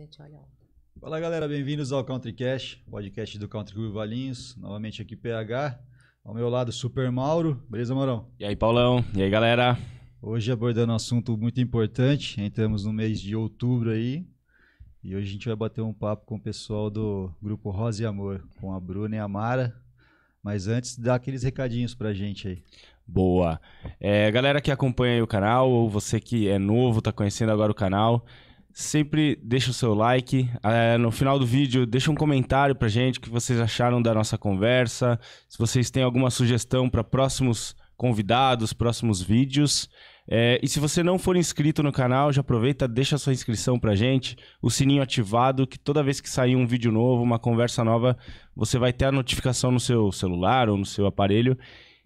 gente olha onda. Fala galera, bem-vindos ao Country Cash, podcast do Country Club Valinhos. Novamente aqui PH, ao meu lado Super Mauro. Beleza, Maurão? E aí, Paulão? E aí, galera? Hoje abordando um assunto muito importante. Entramos no mês de outubro aí. E hoje a gente vai bater um papo com o pessoal do grupo Rosa e Amor, com a Bruna e a Mara. Mas antes, dá aqueles recadinhos pra gente aí. Boa. É, galera que acompanha aí o canal, ou você que é novo, tá conhecendo agora o canal, Sempre deixa o seu like. É, no final do vídeo, deixa um comentário pra gente o que vocês acharam da nossa conversa. Se vocês têm alguma sugestão para próximos convidados, próximos vídeos. É, e se você não for inscrito no canal, já aproveita, deixa sua inscrição pra gente, o sininho ativado, que toda vez que sair um vídeo novo, uma conversa nova, você vai ter a notificação no seu celular ou no seu aparelho.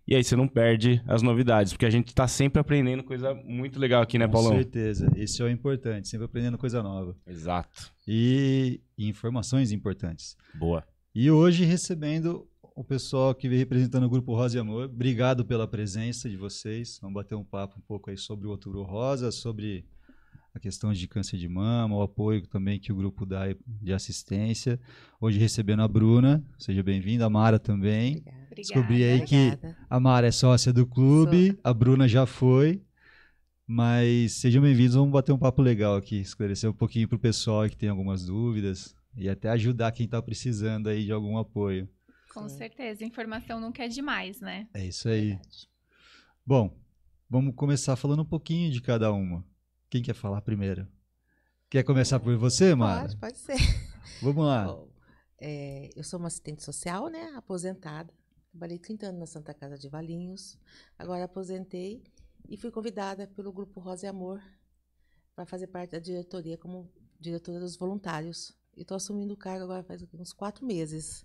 E aí você não perde as novidades, porque a gente está sempre aprendendo coisa muito legal aqui, né, Paulão? Com certeza. Isso é o importante, sempre aprendendo coisa nova. Exato. E informações importantes. Boa. E hoje recebendo o pessoal que vem representando o Grupo Rosa e Amor. Obrigado pela presença de vocês. Vamos bater um papo um pouco aí sobre o Outubro Rosa, sobre a questão de câncer de mama, o apoio também que o grupo dá de assistência. Hoje recebendo a Bruna, seja bem-vinda, a Mara também. Obrigada. Descobri aí Obrigada. que a Mara é sócia do clube, Sou. a Bruna já foi. Mas sejam bem-vindos, vamos bater um papo legal aqui, esclarecer um pouquinho para o pessoal que tem algumas dúvidas e até ajudar quem está precisando aí de algum apoio. Com certeza, informação nunca é demais, né? É isso aí. Verdade. Bom, vamos começar falando um pouquinho de cada uma. Quem quer falar primeiro? Quer começar por você, Mara? Pode, pode ser. Vamos lá. Bom, é, eu sou uma assistente social, né? Aposentada. Trabalhei 30 anos na Santa Casa de Valinhos. Agora aposentei e fui convidada pelo Grupo Rosa e Amor para fazer parte da diretoria como diretora dos voluntários. E estou assumindo o cargo agora faz uns quatro meses.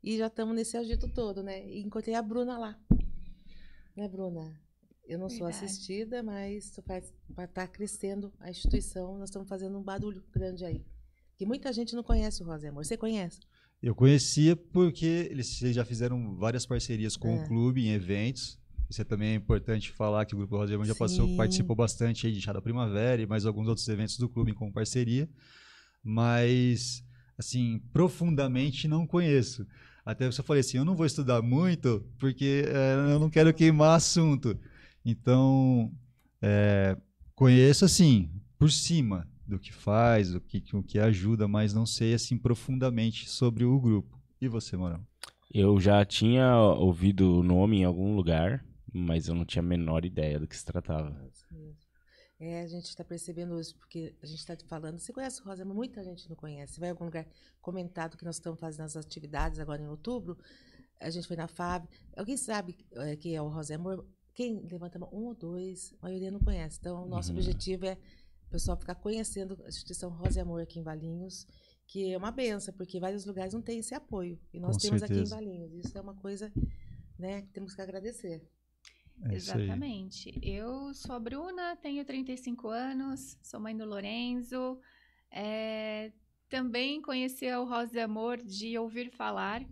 E já estamos nesse agito todo, né? E encontrei a Bruna lá. Né, Bruna? Eu não Verdade. sou assistida, mas está crescendo a instituição. Nós estamos fazendo um barulho grande aí. Que muita gente não conhece o Rosa Amor. Você conhece? Eu conhecia porque eles já fizeram várias parcerias com é. o clube em eventos. Isso é também importante falar que o Grupo Rosemão já passou, participou bastante aí de Chá da Primavera e mais alguns outros eventos do clube com parceria. Mas, assim, profundamente não conheço. Até você falou assim, eu não vou estudar muito porque é, eu não quero queimar assunto. Então, é, conheço assim, por cima do que faz, do que, o que ajuda, mas não sei assim profundamente sobre o grupo. E você, Morão? Eu já tinha ouvido o nome em algum lugar, mas eu não tinha a menor ideia do que se tratava. É, é a gente está percebendo isso, porque a gente está falando. Você conhece o Rosa, mas muita gente não conhece. vai em algum lugar comentado que nós estamos fazendo as atividades agora em outubro. A gente foi na FAB. Alguém sabe é, que é o Amor? Quem levanta um ou dois, a maioria não conhece. Então, o nosso uhum. objetivo é o pessoal ficar conhecendo a instituição Rosa e Amor aqui em Valinhos, que é uma benção, porque vários lugares não têm esse apoio. E nós Com temos certeza. aqui em Valinhos. Isso é uma coisa né, que temos que agradecer. É Exatamente. Eu sou a Bruna, tenho 35 anos, sou mãe do Lorenzo. É, também conheci o Rosa e Amor de ouvir falar.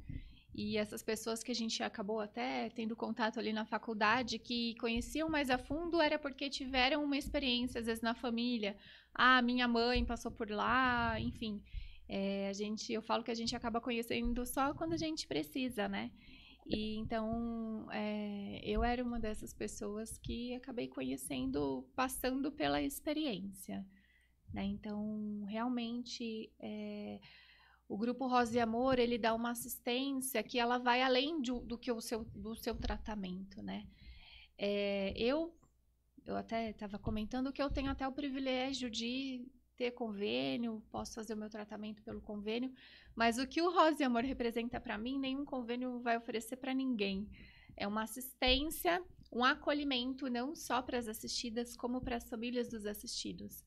E essas pessoas que a gente acabou até tendo contato ali na faculdade, que conheciam mais a fundo, era porque tiveram uma experiência, às vezes, na família. Ah, minha mãe passou por lá, enfim. É, a gente, eu falo que a gente acaba conhecendo só quando a gente precisa, né? E então é, eu era uma dessas pessoas que acabei conhecendo, passando pela experiência. Né? Então, realmente. É, o grupo Rosa e Amor, ele dá uma assistência que ela vai além de, do que o seu, do seu tratamento, né? É, eu, eu até estava comentando que eu tenho até o privilégio de ter convênio, posso fazer o meu tratamento pelo convênio, mas o que o Rosa e Amor representa para mim, nenhum convênio vai oferecer para ninguém. É uma assistência, um acolhimento não só para as assistidas, como para as famílias dos assistidos.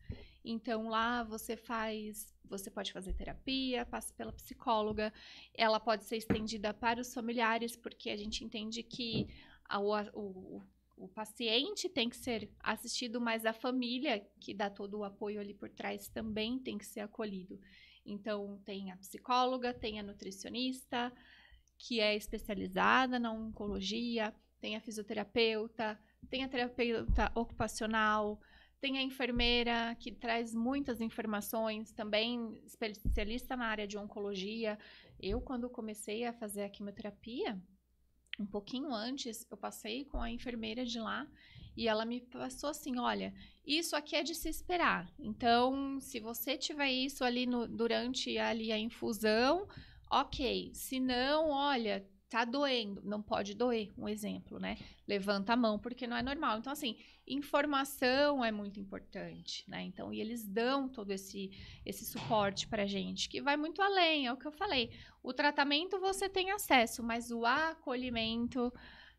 Então lá você faz, você pode fazer terapia, passa pela psicóloga, ela pode ser estendida para os familiares, porque a gente entende que a, o, o paciente tem que ser assistido, mas a família que dá todo o apoio ali por trás também tem que ser acolhido. Então, tem a psicóloga, tem a nutricionista, que é especializada na oncologia, tem a fisioterapeuta, tem a terapeuta ocupacional, tem a enfermeira, que traz muitas informações, também especialista na área de oncologia. Eu, quando comecei a fazer a quimioterapia, um pouquinho antes, eu passei com a enfermeira de lá e ela me passou assim: olha, isso aqui é de se esperar. Então, se você tiver isso ali no, durante ali a infusão, ok. Se não, olha, Tá doendo, não pode doer, um exemplo, né? Levanta a mão porque não é normal. Então, assim, informação é muito importante, né? Então, e eles dão todo esse, esse suporte pra gente, que vai muito além, é o que eu falei. O tratamento você tem acesso, mas o acolhimento.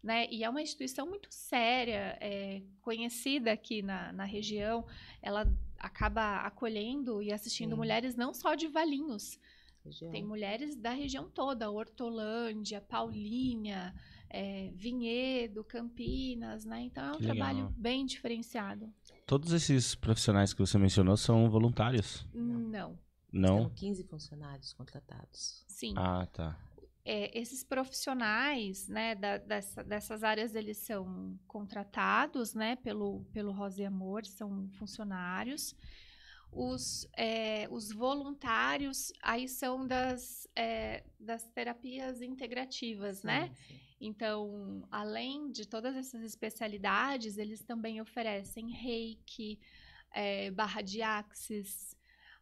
Né? E é uma instituição muito séria, é, conhecida aqui na, na região. Ela acaba acolhendo e assistindo Sim. mulheres não só de Valinhos, região. Tem mulheres da região toda, Hortolândia, Paulínia, é, Vinhedo, Campinas, né? Então é um que trabalho legal. bem diferenciado. Todos esses profissionais que você mencionou são voluntários? Não. Não? São 15 funcionários contratados. Sim. Ah, tá. É, esses profissionais né, da, dessa, dessas áreas eles são contratados né, pelo, pelo Rosa e Amor, são funcionários os, é, os voluntários aí são das, é, das terapias integrativas, sim, né? Sim. Então, além de todas essas especialidades, eles também oferecem reiki, é, barra de axis,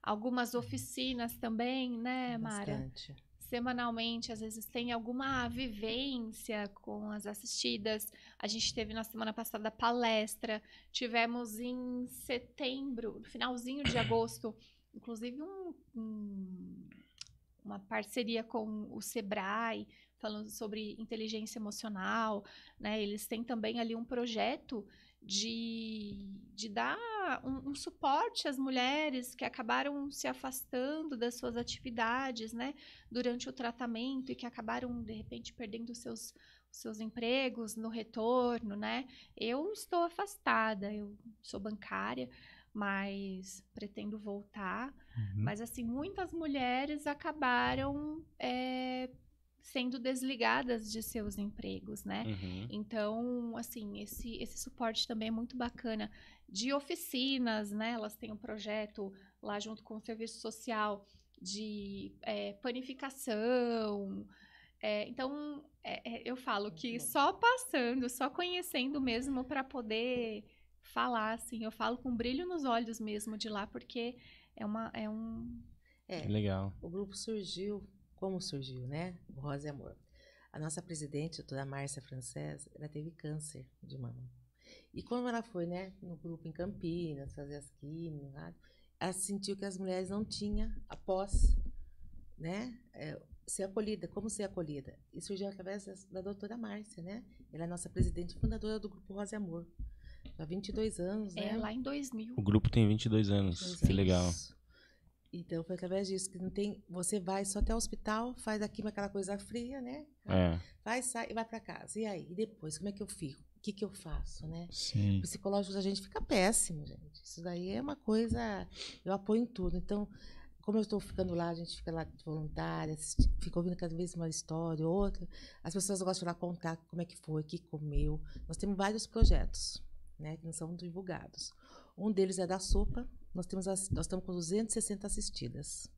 algumas hum. oficinas também, né, Mara? Bastante semanalmente, às vezes tem alguma vivência com as assistidas. A gente teve na semana passada palestra, tivemos em setembro, no finalzinho de agosto, inclusive um, um, uma parceria com o Sebrae, falando sobre inteligência emocional, né? Eles têm também ali um projeto de, de dar um, um, suporte às mulheres que acabaram se afastando das suas atividades né, durante o tratamento e que acabaram, de repente, perdendo seus, seus empregos no retorno. Né? Eu estou afastada, eu sou bancária, mas pretendo voltar. Uhum. Mas, assim, muitas mulheres acabaram é, sendo desligadas de seus empregos, né? Uhum. Então, assim, esse, esse suporte também é muito bacana. De oficinas, né? Elas têm um projeto lá junto com o serviço social de é, panificação. É, então, é, é eu falo que só passando, só conhecendo mesmo para poder falar, assim, eu falo com brilho nos olhos mesmo de lá, porque é, uma, é um. É, Legal. O grupo surgiu como surgiu, né? O Rosa e é Amor. A nossa presidente, a doutora Márcia Francesa, ela teve câncer de mama. E quando ela foi, né, no grupo em Campinas, fazer as quimios, ela sentiu que as mulheres não tinham após, né, é, ser acolhida, como ser acolhida. E surgiu através da, da doutora Márcia, né? Ela é nossa presidente fundadora do grupo Rosa e é Amor. Há 22 anos, é, né? É, lá em 2000. O grupo tem 22 anos, 22 que anos. legal. Então foi através disso que não tem, você vai só até o hospital, faz aqui aquela coisa fria, né? É. Vai, sai e vai para casa. E aí, e depois como é que eu fico? O que que eu faço, né? Sim. O psicológico da gente fica péssimo, gente. Isso daí é uma coisa, eu apoio em tudo. Então, como eu estou ficando lá, a gente fica lá de voluntária, fica ouvindo cada vez uma história, outra. As pessoas gostam de lá contar como é que foi, o que comeu. Nós temos vários projetos, né, que não são divulgados. Um deles é da sopa, nós temos nós estamos com 260 assistidas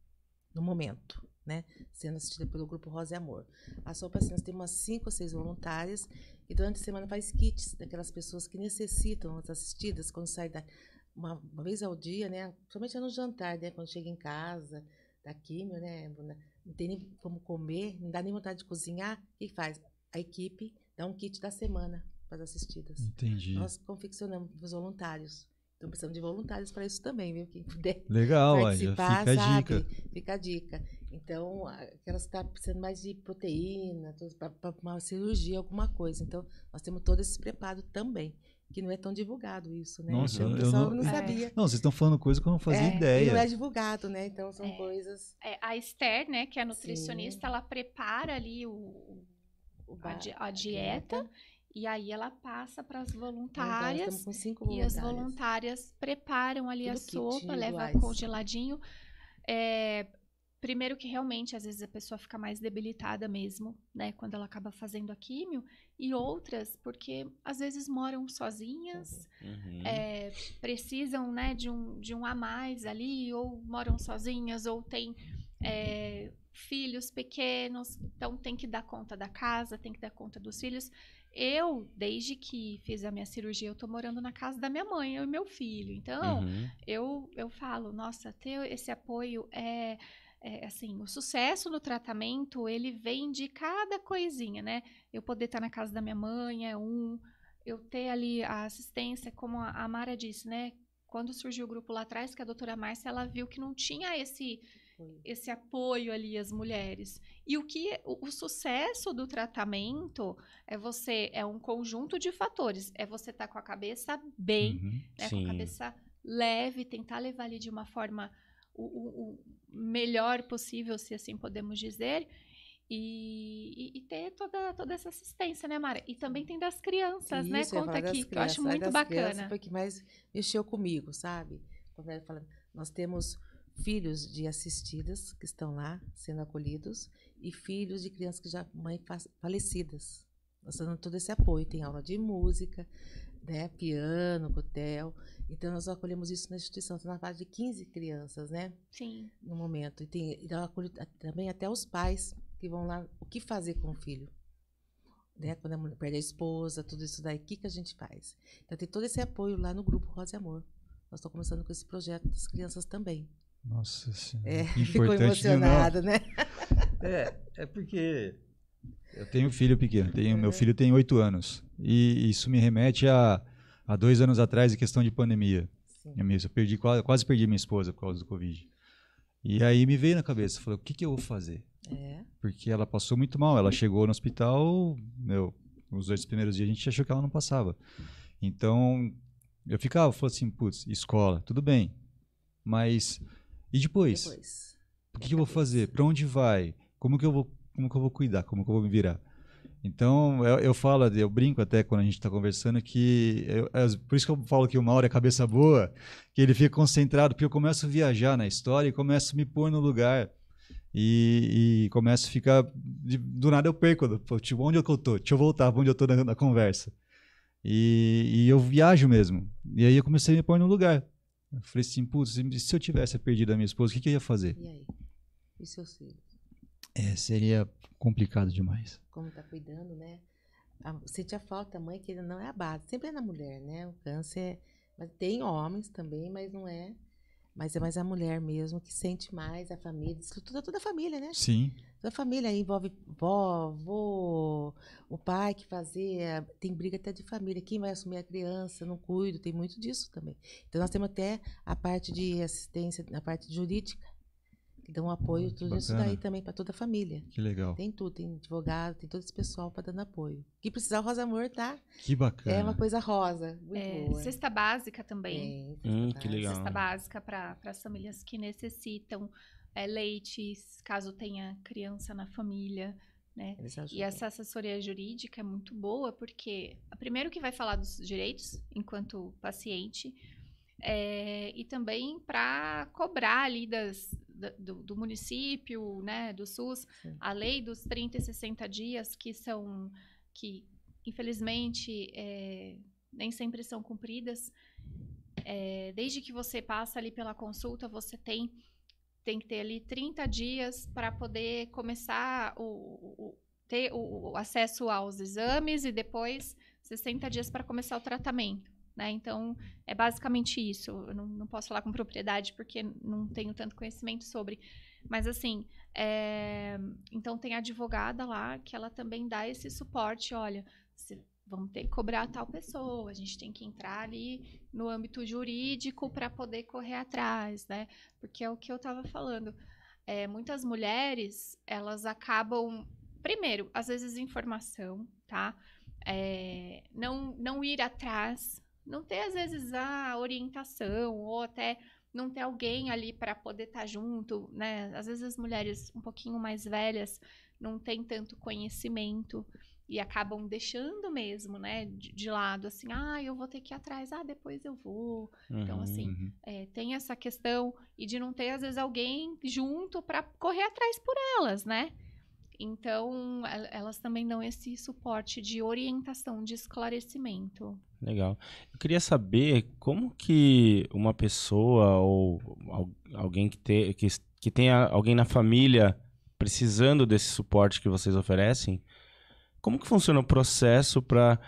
no momento, né? Sendo assistida pelo grupo Rosa e Amor. A assim, nós temos umas 5 ou 6 voluntárias e durante a semana faz kits daquelas pessoas que necessitam as assistidas quando sai da uma, uma vez ao dia, né? Somente no jantar, né? Quando chega em casa, da químio, né? Não tem nem como comer, não dá nem vontade de cozinhar, o que faz? A equipe dá um kit da semana para as assistidas. Entendi. Nós confeccionamos para os voluntários estão precisando de voluntários para isso também, viu? Quem puder Legal, participar, olha, fica sabe? A dica. Fica a dica. Então, aquelas que estão tá precisando mais de proteína, para uma cirurgia, alguma coisa. Então, nós temos todo esse preparo também. Que não é tão divulgado isso, né? Nossa, eu, eu não, não, é. sabia. É. Não, vocês estão falando coisa que eu não fazia é, ideia. Não é divulgado, né? Então são é, coisas. É, a Esther, né, que é a nutricionista, Sim. ela prepara ali o, o a, a, dieta. A dieta e aí ela passa para as voluntárias. Então, e as voluntárias preparam ali Tudo a sopa, né, leva iguais. congeladinho. É, primeiro que realmente às vezes a pessoa fica mais debilitada mesmo, né, quando ela acaba fazendo a químio, e outras porque às vezes moram sozinhas, uhum. é, precisam, né, de um de um a mais ali, ou moram sozinhas, ou têm é, filhos pequenos, então tem que dar conta da casa, tem que dar conta dos filhos eu, desde que fiz a minha cirurgia, eu tô morando na casa da minha mãe, eu e meu filho. Então, uhum. eu, eu falo, nossa, ter esse apoio é, é, assim, o sucesso no tratamento, ele vem de cada coisinha, né? Eu poder estar tá na casa da minha mãe é um, eu ter ali a assistência, como a, a Mara disse, né? Quando surgiu o grupo lá atrás, que a doutora Márcia, ela viu que não tinha esse apoio. esse apoio ali às mulheres. E o que o, o sucesso do tratamento é você é um conjunto de fatores. É você estar tá com a cabeça bem, uhum, né, com a cabeça leve, tentar levar ali de uma forma o, o, o melhor possível, se assim podemos dizer. E, e, e, ter toda, toda essa assistência, né, Mara? E também tem das crianças, né? Isso, né? Conta aqui, que eu acho muito bacana. Foi que mais mexeu comigo, sabe? quando ela Falando, nós temos filhos de assistidas que estão lá sendo acolhidos e filhos de crianças que já mãe falecidas. Nós dando todo esse apoio, tem aula de música, né, piano, hotel. Então nós acolhemos isso na instituição, Estou na fase de 15 crianças, né? Sim. No momento. E tem então, acolho também até os pais que vão lá o que fazer com o filho. Né? Quando a mulher perde a esposa, tudo isso daí, o que, que a gente faz? Então tem todo esse apoio lá no grupo Rosa e Amor. Nós estamos começando com esse projeto das crianças também. Nossa Senhora. É, ficou né? emocionado, não. né? É, é porque eu tenho um filho pequeno, tenho, meu uhum. filho tem oito anos. E isso me remete a, a dois anos atrás, em questão de pandemia. Sim. Eu perdi, quase perdi minha esposa por causa do Covid. E aí me veio na cabeça, falei, o que, que eu vou fazer? É. Porque ela passou muito mal, ela chegou no hospital, meu, os dois primeiros dias a gente achou que ela não passava. Então, eu ficava, falei assim, putz, escola, tudo bem, mas e depois? depois. O que, que eu vou fazer? Para onde vai? Como que eu vou, como que eu vou cuidar? Como que eu vou me virar? Então, eu, eu, falo, eu brinco até quando a gente está conversando que. Eu, eu, é, por isso que eu falo que o Mauro é cabeça boa, que ele fica concentrado, porque eu começo a viajar na história e começo a me pôr no lugar. E, e começo a ficar. do nada eu perco, tipo, onde é eu tô? Deixa eu voltar onde eu tô na, na conversa. E, e, eu viajo mesmo. E aí eu comecei a me pôr no lugar. Eu falei assim, putz, se eu tivesse perdido a minha esposa, o que, que eu ia fazer? E aí? E seus filhos? É, seria complicado demais. Como tá cuidando, né? a falta da mãe, que não é a base, sempre é na mulher, né? O câncer. É, mas tem homens também, mas não é mas é mais a mulher mesmo que sente mais a família, toda, toda é a família, né? Sim. Toda a é família envolve vó, vô, o pai que fazia. Tem briga até de família. Quem vai assumir a criança? Não cuido, tem muito disso também. Então nós temos até a parte de assistência, na parte jurídica, dão apoio, tudo Bacana. isso daí também para toda a família. Que legal. Tem tudo, tem advogado, tem todo esse pessoal para dando apoio. Que precisar o Rosa Amor, tá? Que bacana. É uma coisa rosa, muito é, boa. Cesta básica também. É, hum, que legal. Cesta básica para as famílias que necessitam é, leites, caso tenha criança na família. Né? E essa assessoria jurídica é muito boa porque, primeiro, que vai falar dos direitos enquanto paciente, é, e também para cobrar ali das, do, do município, né, do SUS, Sim. a lei dos 30 e 60 dias, que são, que infelizmente é, nem sempre são cumpridas. É, desde que você passa ali pela consulta, você tem, tem que ter ali 30 dias para poder começar o, o ter o, o acesso aos exames e depois 60 dias para começar o tratamento. Né? Então, é basicamente isso. Eu não, não, posso falar com propriedade porque não tenho tanto conhecimento sobre. Mas, assim, é... então tem a advogada lá que ela também dá esse suporte. Olha, se... vamos ter que cobrar tal pessoa, a gente tem que entrar ali no âmbito jurídico para poder correr atrás, né? Porque é o que eu estava falando. É, muitas mulheres, elas acabam, primeiro, às vezes informação, tá? É, não, não ir atrás não ter, às vezes, a orientação ou até não ter alguém ali para poder estar tá junto, né? Às vezes as mulheres um pouquinho mais velhas não têm tanto conhecimento e acabam deixando mesmo, né, de, de, lado, assim, ah, eu vou ter que ir atrás, ah, depois eu vou. Então, uhum, então, assim, uhum. é, tem essa questão e de não ter, às vezes, alguém junto para correr atrás por elas, né? Então, elas também dão esse suporte de orientação, de esclarecimento. Legal. Eu queria saber como que uma pessoa ou alguém que, te, que, que tenha alguém na família precisando desse suporte que vocês oferecem, como que funciona o processo para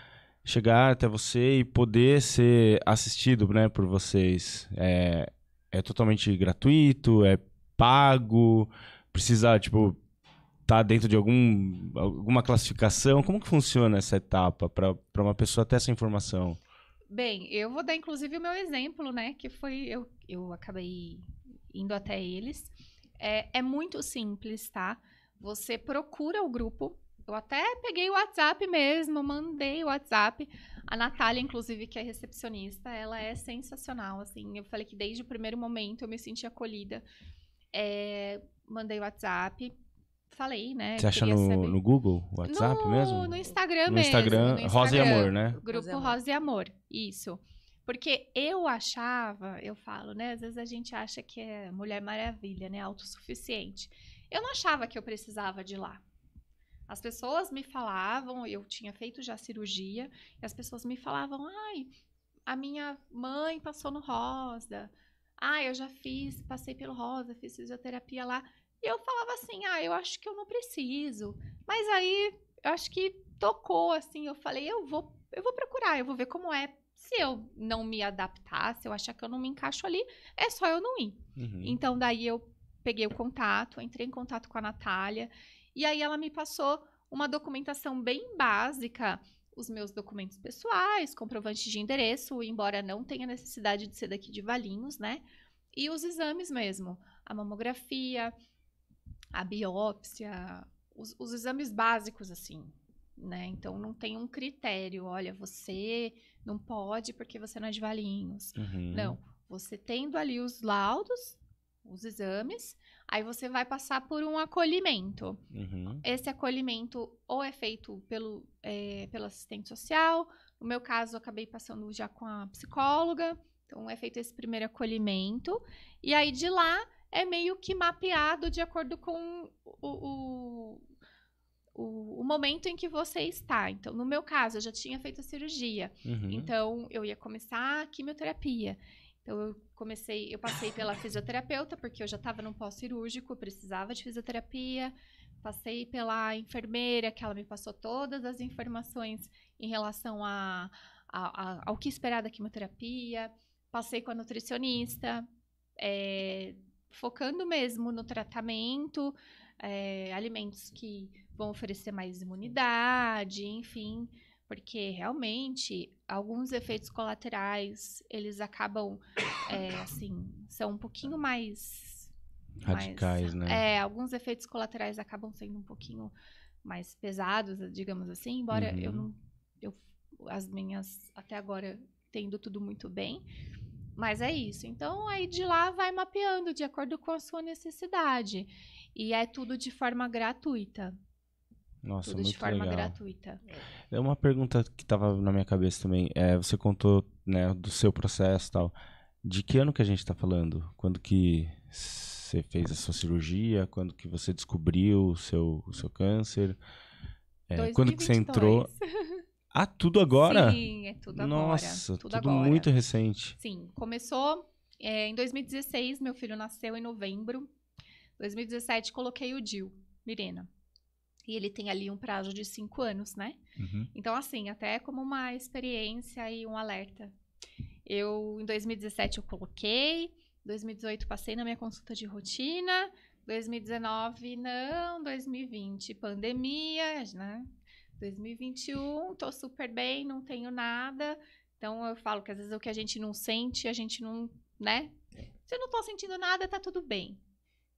chegar até você e poder ser assistido né, por vocês? É, é totalmente gratuito? É pago? Precisa, tipo, tá dentro de algum, alguma classificação? Como que funciona essa etapa para uma pessoa ter essa informação? Bem, eu vou dar inclusive o meu exemplo, né? Que foi eu, eu acabei indo até eles. É, é muito simples, tá? Você procura o grupo. Eu até peguei o WhatsApp mesmo, mandei o WhatsApp. A Natália, inclusive, que é recepcionista, ela é sensacional. Assim, eu falei que desde o primeiro momento eu me senti acolhida. É, mandei o WhatsApp falei, né? Você acha no, no, Google, WhatsApp no, mesmo? No Instagram no mesmo. Instagram, no Instagram, Rosa e Amor, né? Grupo Rosa e Amor. Rosa e Amor, isso. Porque eu achava, eu falo, né? Às vezes a gente acha que é Mulher Maravilha, né? Autossuficiente. Eu não achava que eu precisava de lá. As pessoas me falavam, eu tinha feito já cirurgia, e as pessoas me falavam, ai, a minha mãe passou no Rosa. Ah, eu já fiz, passei pelo Rosa, fiz fisioterapia lá. E eu falava assim: ah, eu acho que eu não preciso. Mas aí eu acho que tocou, assim. Eu falei: eu vou, eu vou procurar, eu vou ver como é. Se eu não me adaptar, se eu achar que eu não me encaixo ali, é só eu não ir. Uhum. Então, daí eu peguei o contato, entrei em contato com a Natália. E aí ela me passou uma documentação bem básica os meus documentos pessoais, comprovante de endereço, embora não tenha necessidade de ser daqui de Valinhos, né? E os exames mesmo, a mamografia, a biópsia, os, os exames básicos, assim, né? Então não tem um critério, olha, você não pode porque você não é de Valinhos. Uhum. Não, você tendo ali os laudos, os exames, aí você vai passar por um acolhimento. Uhum. Esse acolhimento ou é feito pelo, é, pelo assistente social, no meu caso eu acabei passando já com a psicóloga, então é feito esse primeiro acolhimento, e aí de lá é meio que mapeado de acordo com o, o, o, momento em que você está. Então, no meu caso, eu já tinha feito a cirurgia. Uhum. Então, eu ia começar a quimioterapia. Então, eu comecei, eu passei pela fisioterapeuta, porque eu já estava num pós-cirúrgico, precisava de fisioterapia. Passei pela enfermeira, que ela me passou todas as informações em relação a, a, a ao que esperar da quimioterapia. Passei com a nutricionista, é, focando mesmo no tratamento, é, alimentos que vão oferecer mais imunidade, enfim, porque realmente alguns efeitos colaterais eles acabam, é, assim, são um pouquinho mais radicais, mais, né? É, alguns efeitos colaterais acabam sendo um pouquinho mais pesados, digamos assim, embora uhum. eu não, eu, as minhas até agora tendo tudo muito bem, mas é isso. Então, aí de lá vai mapeando de acordo com a sua necessidade. E é tudo de forma gratuita. Nossa, tudo muito de forma legal. gratuita. É uma pergunta que estava na minha cabeça também. É, você contou né, do seu processo e tal. De que ano que a gente está falando? Quando que você fez a sua cirurgia? Quando que você descobriu o seu, o seu câncer? É, quando que você entrou? Ah, tudo agora? Sim, é tudo agora. Nossa, tudo, tudo agora. muito recente. Sim, começou é, em 2016, meu filho nasceu em novembro. 2017 coloquei o Dil, Mirena. E ele tem ali um prazo de cinco anos, né? Uhum. Então, assim, até como uma experiência e um alerta. Eu, em 2017, eu coloquei. 2018, passei na minha consulta de rotina. 2019, não. 2020, pandemia, né? 2021, tô super bem, não tenho nada. Então eu falo que às vezes o que a gente não sente, a gente não, né? Se eu não tô sentindo nada, tá tudo bem.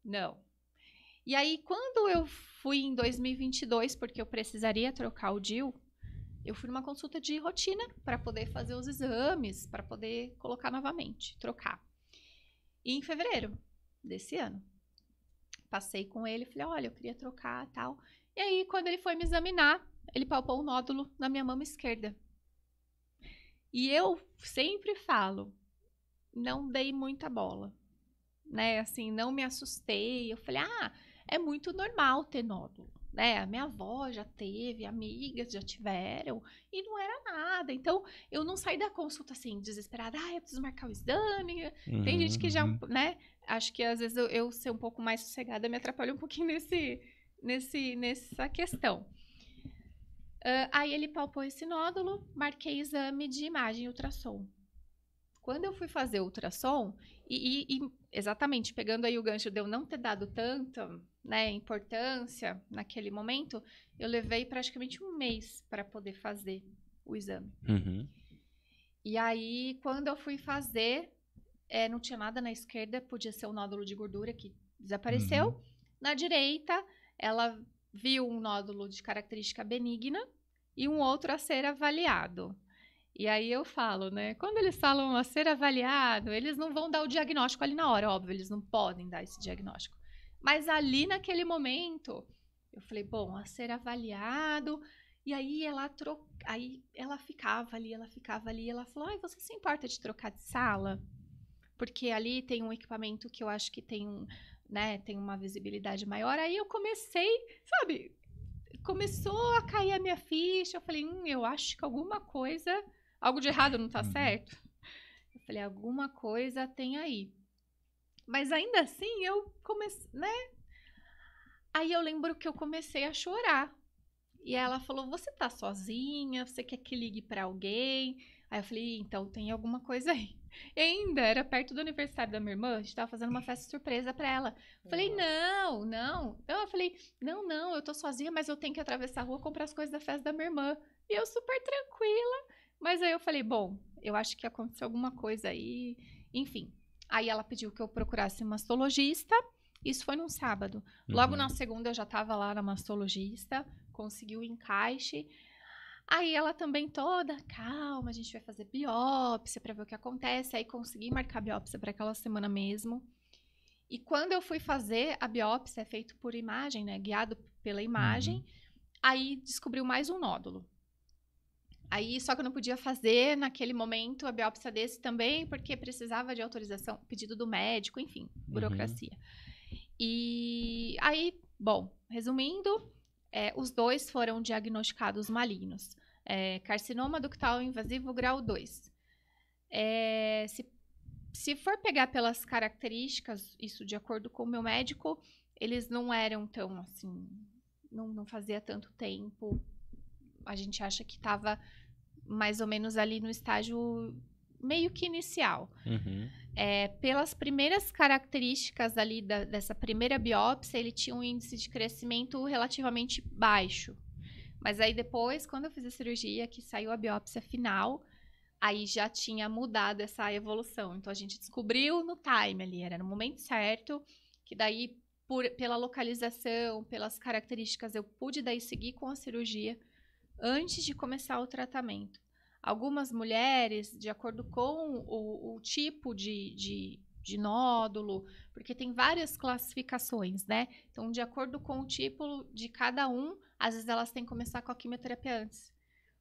Não. E aí quando eu fui em 2022, porque eu precisaria trocar o DIL, eu fui numa consulta de rotina para poder fazer os exames, para poder colocar novamente, trocar. E em fevereiro desse ano, passei com ele, falei: "Olha, eu queria trocar", tal. E aí quando ele foi me examinar, ele palpou um nódulo na minha mama esquerda. E eu sempre falo, não dei muita bola, né? Assim, não me assustei. Eu falei, ah, é muito normal ter nódulo, né? A minha avó já teve, amigas já tiveram, e não era nada. Então, eu não saí da consulta assim, desesperada, ah, eu preciso marcar o exame. Uhum, Tem gente que já, uhum. né? Acho que às vezes eu, eu ser um pouco mais sossegada me atrapalha um pouquinho nesse, nesse, nessa questão. Uh, aí ele palpou esse nódulo, marquei exame de imagem ultrassom. Quando eu fui fazer ultrassom, e, e, e, exatamente pegando aí o gancho de eu não ter dado tanta né, importância naquele momento, eu levei praticamente um mês para poder fazer o exame. Uhum. E aí, quando eu fui fazer, é, não tinha nada na esquerda, podia ser o um nódulo de gordura que desapareceu. Uhum. Na direita, ela viu um nódulo de característica benigna e um outro a ser avaliado. E aí eu falo, né? Quando eles falam a ser avaliado, eles não vão dar o diagnóstico ali na hora, óbvio, eles não podem dar esse diagnóstico. Mas ali naquele momento, eu falei, bom, a ser avaliado. E aí ela tro aí ela ficava ali, ela ficava ali, ela falou: "Ai, você se importa de trocar de sala?" Porque ali tem um equipamento que eu acho que tem um, né, tem uma visibilidade maior. Aí eu comecei, sabe, começou a cair a minha ficha. Eu falei, hum, eu acho que alguma coisa, algo de errado não tá uhum. certo. Eu falei, alguma coisa tem aí. Mas ainda assim, eu comecei, né? Aí eu lembro que eu comecei a chorar. E ela falou: "Você tá sozinha? Você quer que ligue para alguém?" Aí eu falei: "Então tem alguma coisa aí". E ainda era perto do aniversário da minha irmã, a gente tava fazendo uma festa surpresa para ela. Falei, Nossa. não, não. Então eu falei, não, não, eu tô sozinha, mas eu tenho que atravessar a rua comprar as coisas da festa da minha irmã. E eu super tranquila. Mas aí eu falei, bom, eu acho que aconteceu alguma coisa aí. Enfim. Aí ela pediu que eu procurasse uma mastologista. Isso foi num sábado. Logo uhum. na segunda eu já estava lá na mastologista, consegui o encaixe. Aí ela também toda calma, a gente vai fazer biópsia para ver o que acontece. Aí consegui marcar biópsia para aquela semana mesmo. E quando eu fui fazer a biópsia, é feito por imagem, né? Guiado pela imagem. Uhum. Aí descobriu mais um nódulo. Aí só que eu não podia fazer naquele momento a biópsia desse também, porque precisava de autorização, pedido do médico, enfim, uhum. burocracia. Uhum. E aí, bom, resumindo, é, os dois foram diagnosticados malignos. É, carcinoma ductal invasivo grau 2. É, se, se for pegar pelas características, isso de acordo com o meu médico, eles não eram tão assim. Não, não fazia tanto tempo. A gente acha que estava mais ou menos ali no estágio meio que inicial. Uhum. É, pelas primeiras características ali da, dessa primeira biópsia, ele tinha um índice de crescimento relativamente baixo. Mas aí depois, quando eu fiz a cirurgia, que saiu a biópsia final, aí já tinha mudado essa evolução. Então a gente descobriu no time ali, era no momento certo, que daí por, pela localização, pelas características, eu pude daí seguir com a cirurgia antes de começar o tratamento. Algumas mulheres, de acordo com o, o tipo de, de, de, nódulo, porque tem várias classificações, né? Então, de acordo com o tipo de cada um, às vezes elas têm que começar com a quimioterapia antes.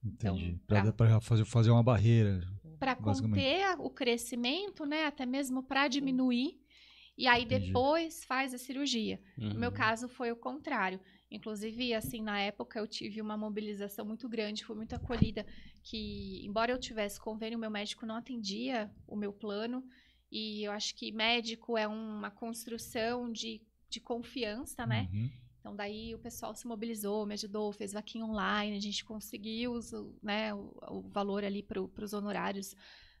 Então, Entendi. Então, para fazer, fazer uma barreira. Para conter o crescimento, né? Até mesmo para diminuir. E aí Entendi. depois faz a cirurgia. Uhum. No meu uhum. caso foi o contrário. Inclusive, assim, na época eu tive uma mobilização muito grande, foi muito acolhida, que embora eu tivesse convênio, meu médico não atendia o meu plano. E eu acho que médico é uma construção de, de confiança, né? Uhum. Então, daí o pessoal se mobilizou, me ajudou, fez vaquinha online, a gente conseguiu os, né, o, o, valor ali para os honorários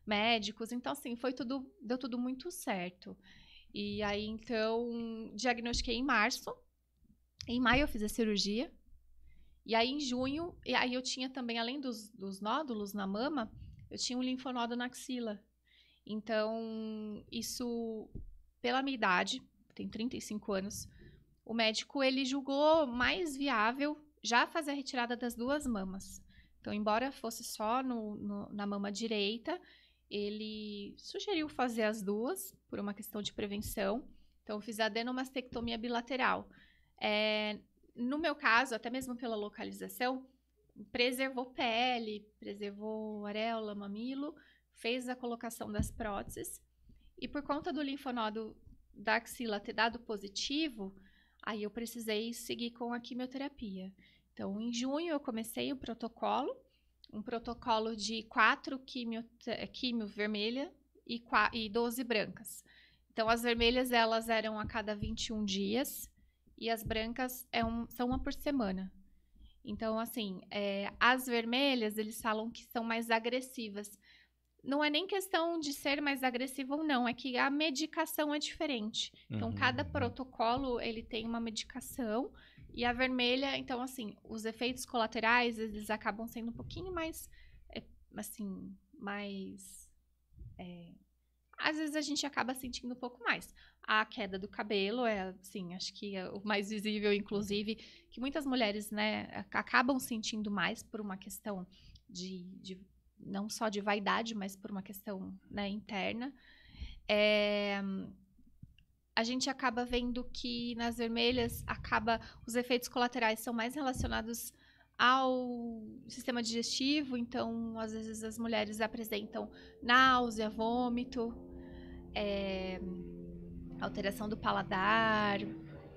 médicos. Então, assim, foi tudo, deu tudo muito certo. E aí, então, diagnostiquei em março em maio eu fiz a cirurgia. E aí em junho, e aí eu tinha também, além dos, dos nódulos na mama, eu tinha um linfonodo na axila. Então, isso, pela minha idade, tem 35 anos, o médico ele julgou mais viável já fazer a retirada das duas mamas. Então, embora fosse só no, no, na mama direita, ele sugeriu fazer as duas por uma questão de prevenção. Então, eu fiz a adenomastectomia bilateral, é, no meu caso, até mesmo pela localização, preservou pele, preservou areola, mamilo, fez a colocação das próteses. E por conta do linfonodo da axila ter dado positivo, aí eu precisei seguir com a quimioterapia. Então, em junho eu comecei o protocolo, um protocolo de quatro quimio, quimio vermelha e, e 12 brancas. Então, as vermelhas elas eram a cada 21 dias e as brancas é um, são uma por semana. Então, assim, é, as vermelhas, eles falam que são mais agressivas. Não é nem questão de ser mais agressiva ou não, é que a medicação é diferente. Então, uhum. cada uhum. protocolo, ele tem uma medicação. E a vermelha, então, assim, os efeitos colaterais, eles acabam sendo um pouquinho mais, é, assim, mais... É, às vezes a gente acaba sentindo um pouco mais. A queda do cabelo é, assim, acho que é o mais visível, inclusive, que muitas mulheres, né, acabam sentindo mais por uma questão de, de não só de vaidade, mas por uma questão né, interna. É, a gente acaba vendo que nas vermelhas acaba os efeitos colaterais são mais relacionados ao sistema digestivo, então às vezes as mulheres apresentam náusea, vômito, é, alteração do paladar.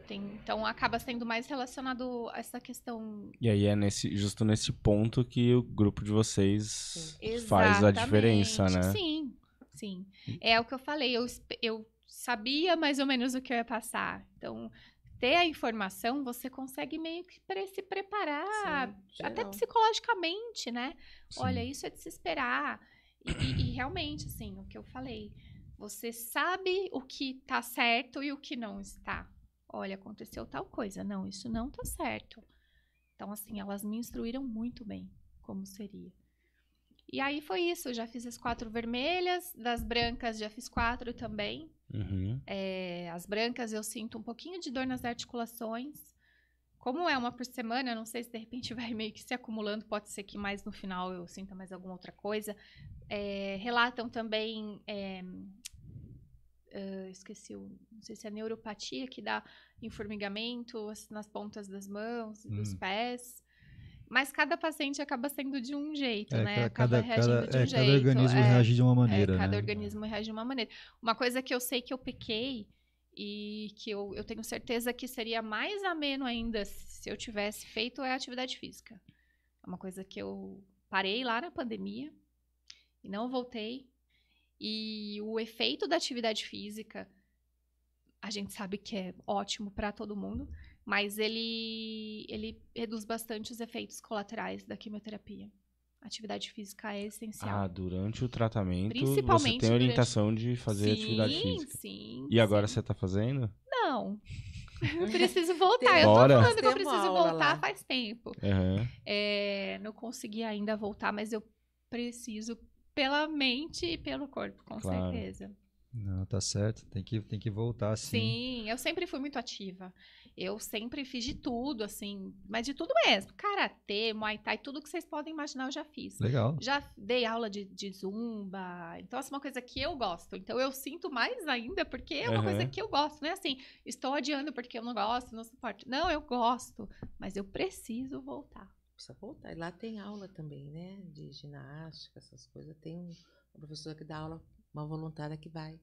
Tem, então acaba sendo mais relacionado a essa questão. E aí é nesse, justo nesse ponto que o grupo de vocês faz a diferença, né? Sim. Sim. É o que eu falei, eu, eu sabia mais ou menos o que eu ia passar. Então, ter a informação, você consegue meio que pre se preparar, Sim, até psicologicamente, né? Sim. Olha, isso é de se esperar. E, e, e realmente, assim, o que eu falei, você sabe o que tá certo e o que não está. Olha, aconteceu tal coisa. Não, isso não tá certo. Então, assim, elas me instruíram muito bem como seria. E aí foi isso. Eu já fiz as quatro vermelhas, das brancas já fiz quatro também. Uhum. É, as brancas eu sinto um pouquinho de dor nas articulações. Como é uma por semana, não sei se de repente vai meio que se acumulando, pode ser que mais no final eu sinta mais alguma outra coisa. É, relatam também é, uh, esqueci, o, não sei se é neuropatia que dá em formigamento, nas pontas das mãos, hum. dos pés. Mas cada paciente acaba sendo de um jeito, é, né? Acaba cada, reagindo cada, é, de um é, jeito. Cada organismo é, reage de uma maneira. É, cada né? organismo reage de uma maneira. Uma coisa que eu sei que eu pequei e que eu, eu tenho certeza que seria mais ameno ainda se eu tivesse feito é a atividade física. É uma coisa que eu parei lá na pandemia e não voltei. E o efeito da atividade física, a gente sabe que é ótimo para todo mundo, mas ele, ele reduz bastante os efeitos colaterais da quimioterapia. Atividade física é essencial. Ah, durante o tratamento Principalmente você tem orientação durante... de fazer sim, atividade física. Sim, E agora sim. você está fazendo? Não. Eu preciso voltar. Eu tô falando que eu preciso voltar faz tempo. Uhum. É, não consegui ainda voltar, mas eu preciso pela mente e pelo corpo, com claro. certeza. Não, tá certo. Tem que, tem que voltar, assim. Sim, eu sempre fui muito ativa. Eu sempre fiz de tudo, assim, mas de tudo mesmo. Karatê, Muay Thai, tudo que vocês podem imaginar eu já fiz. Legal. Já dei aula de, de zumba. Então, assim, uma coisa que eu gosto. Então, eu sinto mais ainda, porque é uma uhum. coisa que eu gosto. Não é assim, estou adiando porque eu não gosto, não suporto. Não, eu gosto, mas eu preciso voltar precisa voltar. E lá tem aula também, né? De ginástica, essas coisas. Tem um, uma professora que dá aula, uma voluntária que vai,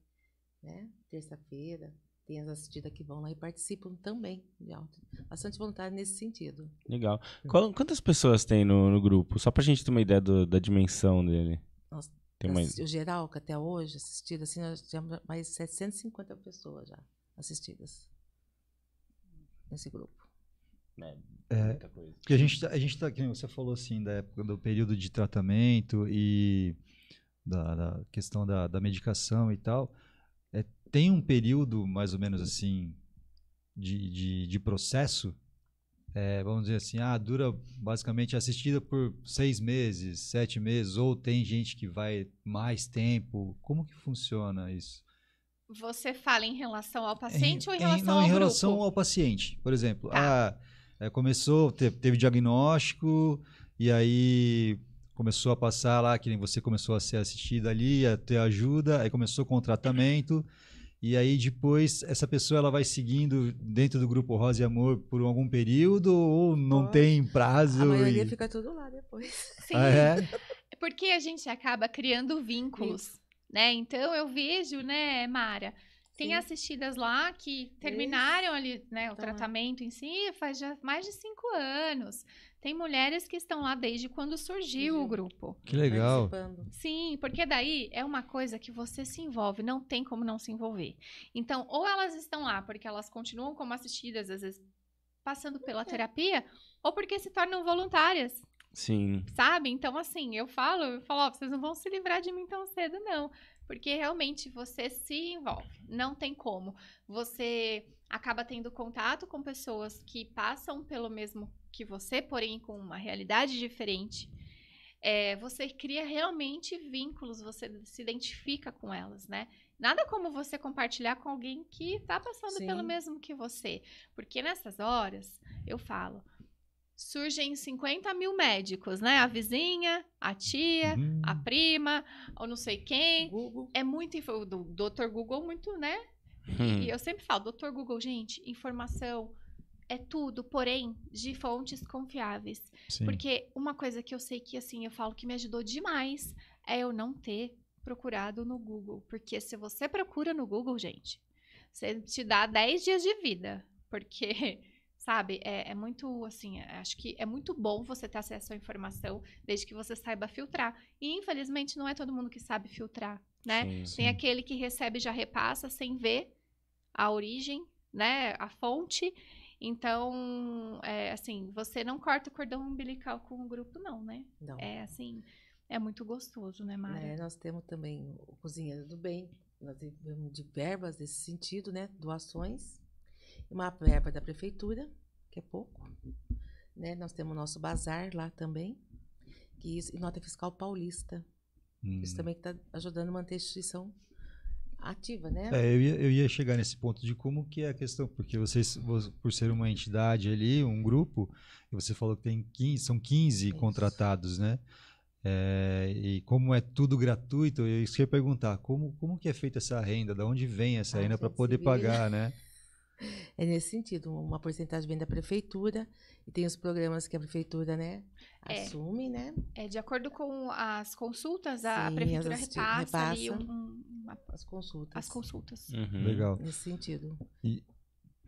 né? Terça-feira. Tem as assistidas que vão lá e participam também de aula. Bastante voluntário nesse sentido. Legal. Hum. Qual, quantas pessoas tem no, no, grupo? Só pra gente ter uma ideia do, da dimensão dele. Nossa, tem mais... O geral, que até hoje assistido, assim, nós temos mais 750 pessoas já assistidas nesse grupo né? É, muita coisa. Porque a gente, a gente tá, como tá, você falou assim, da época do período de tratamento e da, da questão da, da, medicação e tal, é, tem um período mais ou menos assim de, de, de processo, é, vamos dizer assim, ah, dura basicamente assistida por seis meses, sete meses, ou tem gente que vai mais tempo. Como que funciona isso? Você fala em relação ao paciente em, ou em relação em, não, ao em relação ao paciente. Por exemplo, tá. Ah, começou, teve, teve diagnóstico, e aí começou a passar lá, que nem você começou a ser assistida ali, a ter ajuda, aí começou com o tratamento. E aí depois essa pessoa ela vai seguindo dentro do grupo Rosa e Amor por algum período ou não tem prazo? A maioria e... fica tudo lá depois. Sim. Ah, é? é? porque a gente acaba criando vínculos, Isso. né? Então eu vejo, né, Mara, tem assistidas lá que terminaram ali, né, o tá. tratamento em si faz já mais de cinco anos. Tem mulheres que estão lá desde quando surgiu o grupo. Que legal. Sim, porque daí é uma coisa que você se envolve, não tem como não se envolver. Então, ou elas estão lá porque elas continuam como assistidas, às vezes passando pela terapia, ou porque se tornam voluntárias. Sim. Sabe? Então, assim, eu falo, eu falo, ó, vocês não vão se livrar de mim tão cedo, não porque realmente você se envolve, não tem como. Você acaba tendo contato com pessoas que passam pelo mesmo que você, porém com uma realidade diferente. É, você cria realmente vínculos, você se identifica com elas, né? Nada como você compartilhar com alguém que está passando Sim. pelo mesmo que você. Porque nessas horas, eu falo, surgem 50 mil médicos, né? A vizinha, a tia, uhum. a prima, ou não sei quem. Google. É muito o doutor Google muito, né? Hum. E eu sempre falo, doutor Google, gente, informação é tudo, porém de fontes confiáveis. Sim. Porque uma coisa que eu sei que assim eu falo que me ajudou demais é eu não ter procurado no Google, porque se você procura no Google, gente, você te dá 10 dias de vida, porque Sabe? É, é muito, assim, é, acho que é muito bom você ter acesso à informação, desde que você saiba filtrar. E, infelizmente, não é todo mundo que sabe filtrar, né? Sim, sim. Tem aquele que recebe e já repassa sem ver a origem, né? A fonte. Então, é, assim, você não corta o cordão umbilical com o grupo, não, né? Não. É assim, é muito gostoso, né, Mari? É, nós temos também o Cozinheiro do Bem, nós temos de verbas nesse sentido, né? Doações uma verba da prefeitura, que é pouco. Né? Nós temos o nosso bazar lá também, que isso, e nota fiscal paulista. Hum. Isso também está ajudando a manter a instituição ativa, né? É, eu, ia, eu ia chegar nesse ponto de como que é a questão, porque vocês, por ser uma entidade ali, um grupo, você falou que tem 15, são 15 isso. contratados, né? É, e como é tudo gratuito, eu ia perguntar, como, como que é feita essa renda? Da onde vem essa ah, renda para poder pagar, né? É nesse sentido, uma porcentagem vem da prefeitura e tem os programas que a prefeitura, né, é, assume, né? É, de acordo com as consultas, a prefeitura repassa, repassa um, uma, as consultas. As consultas. Uhum. Legal. Nesse sentido. E,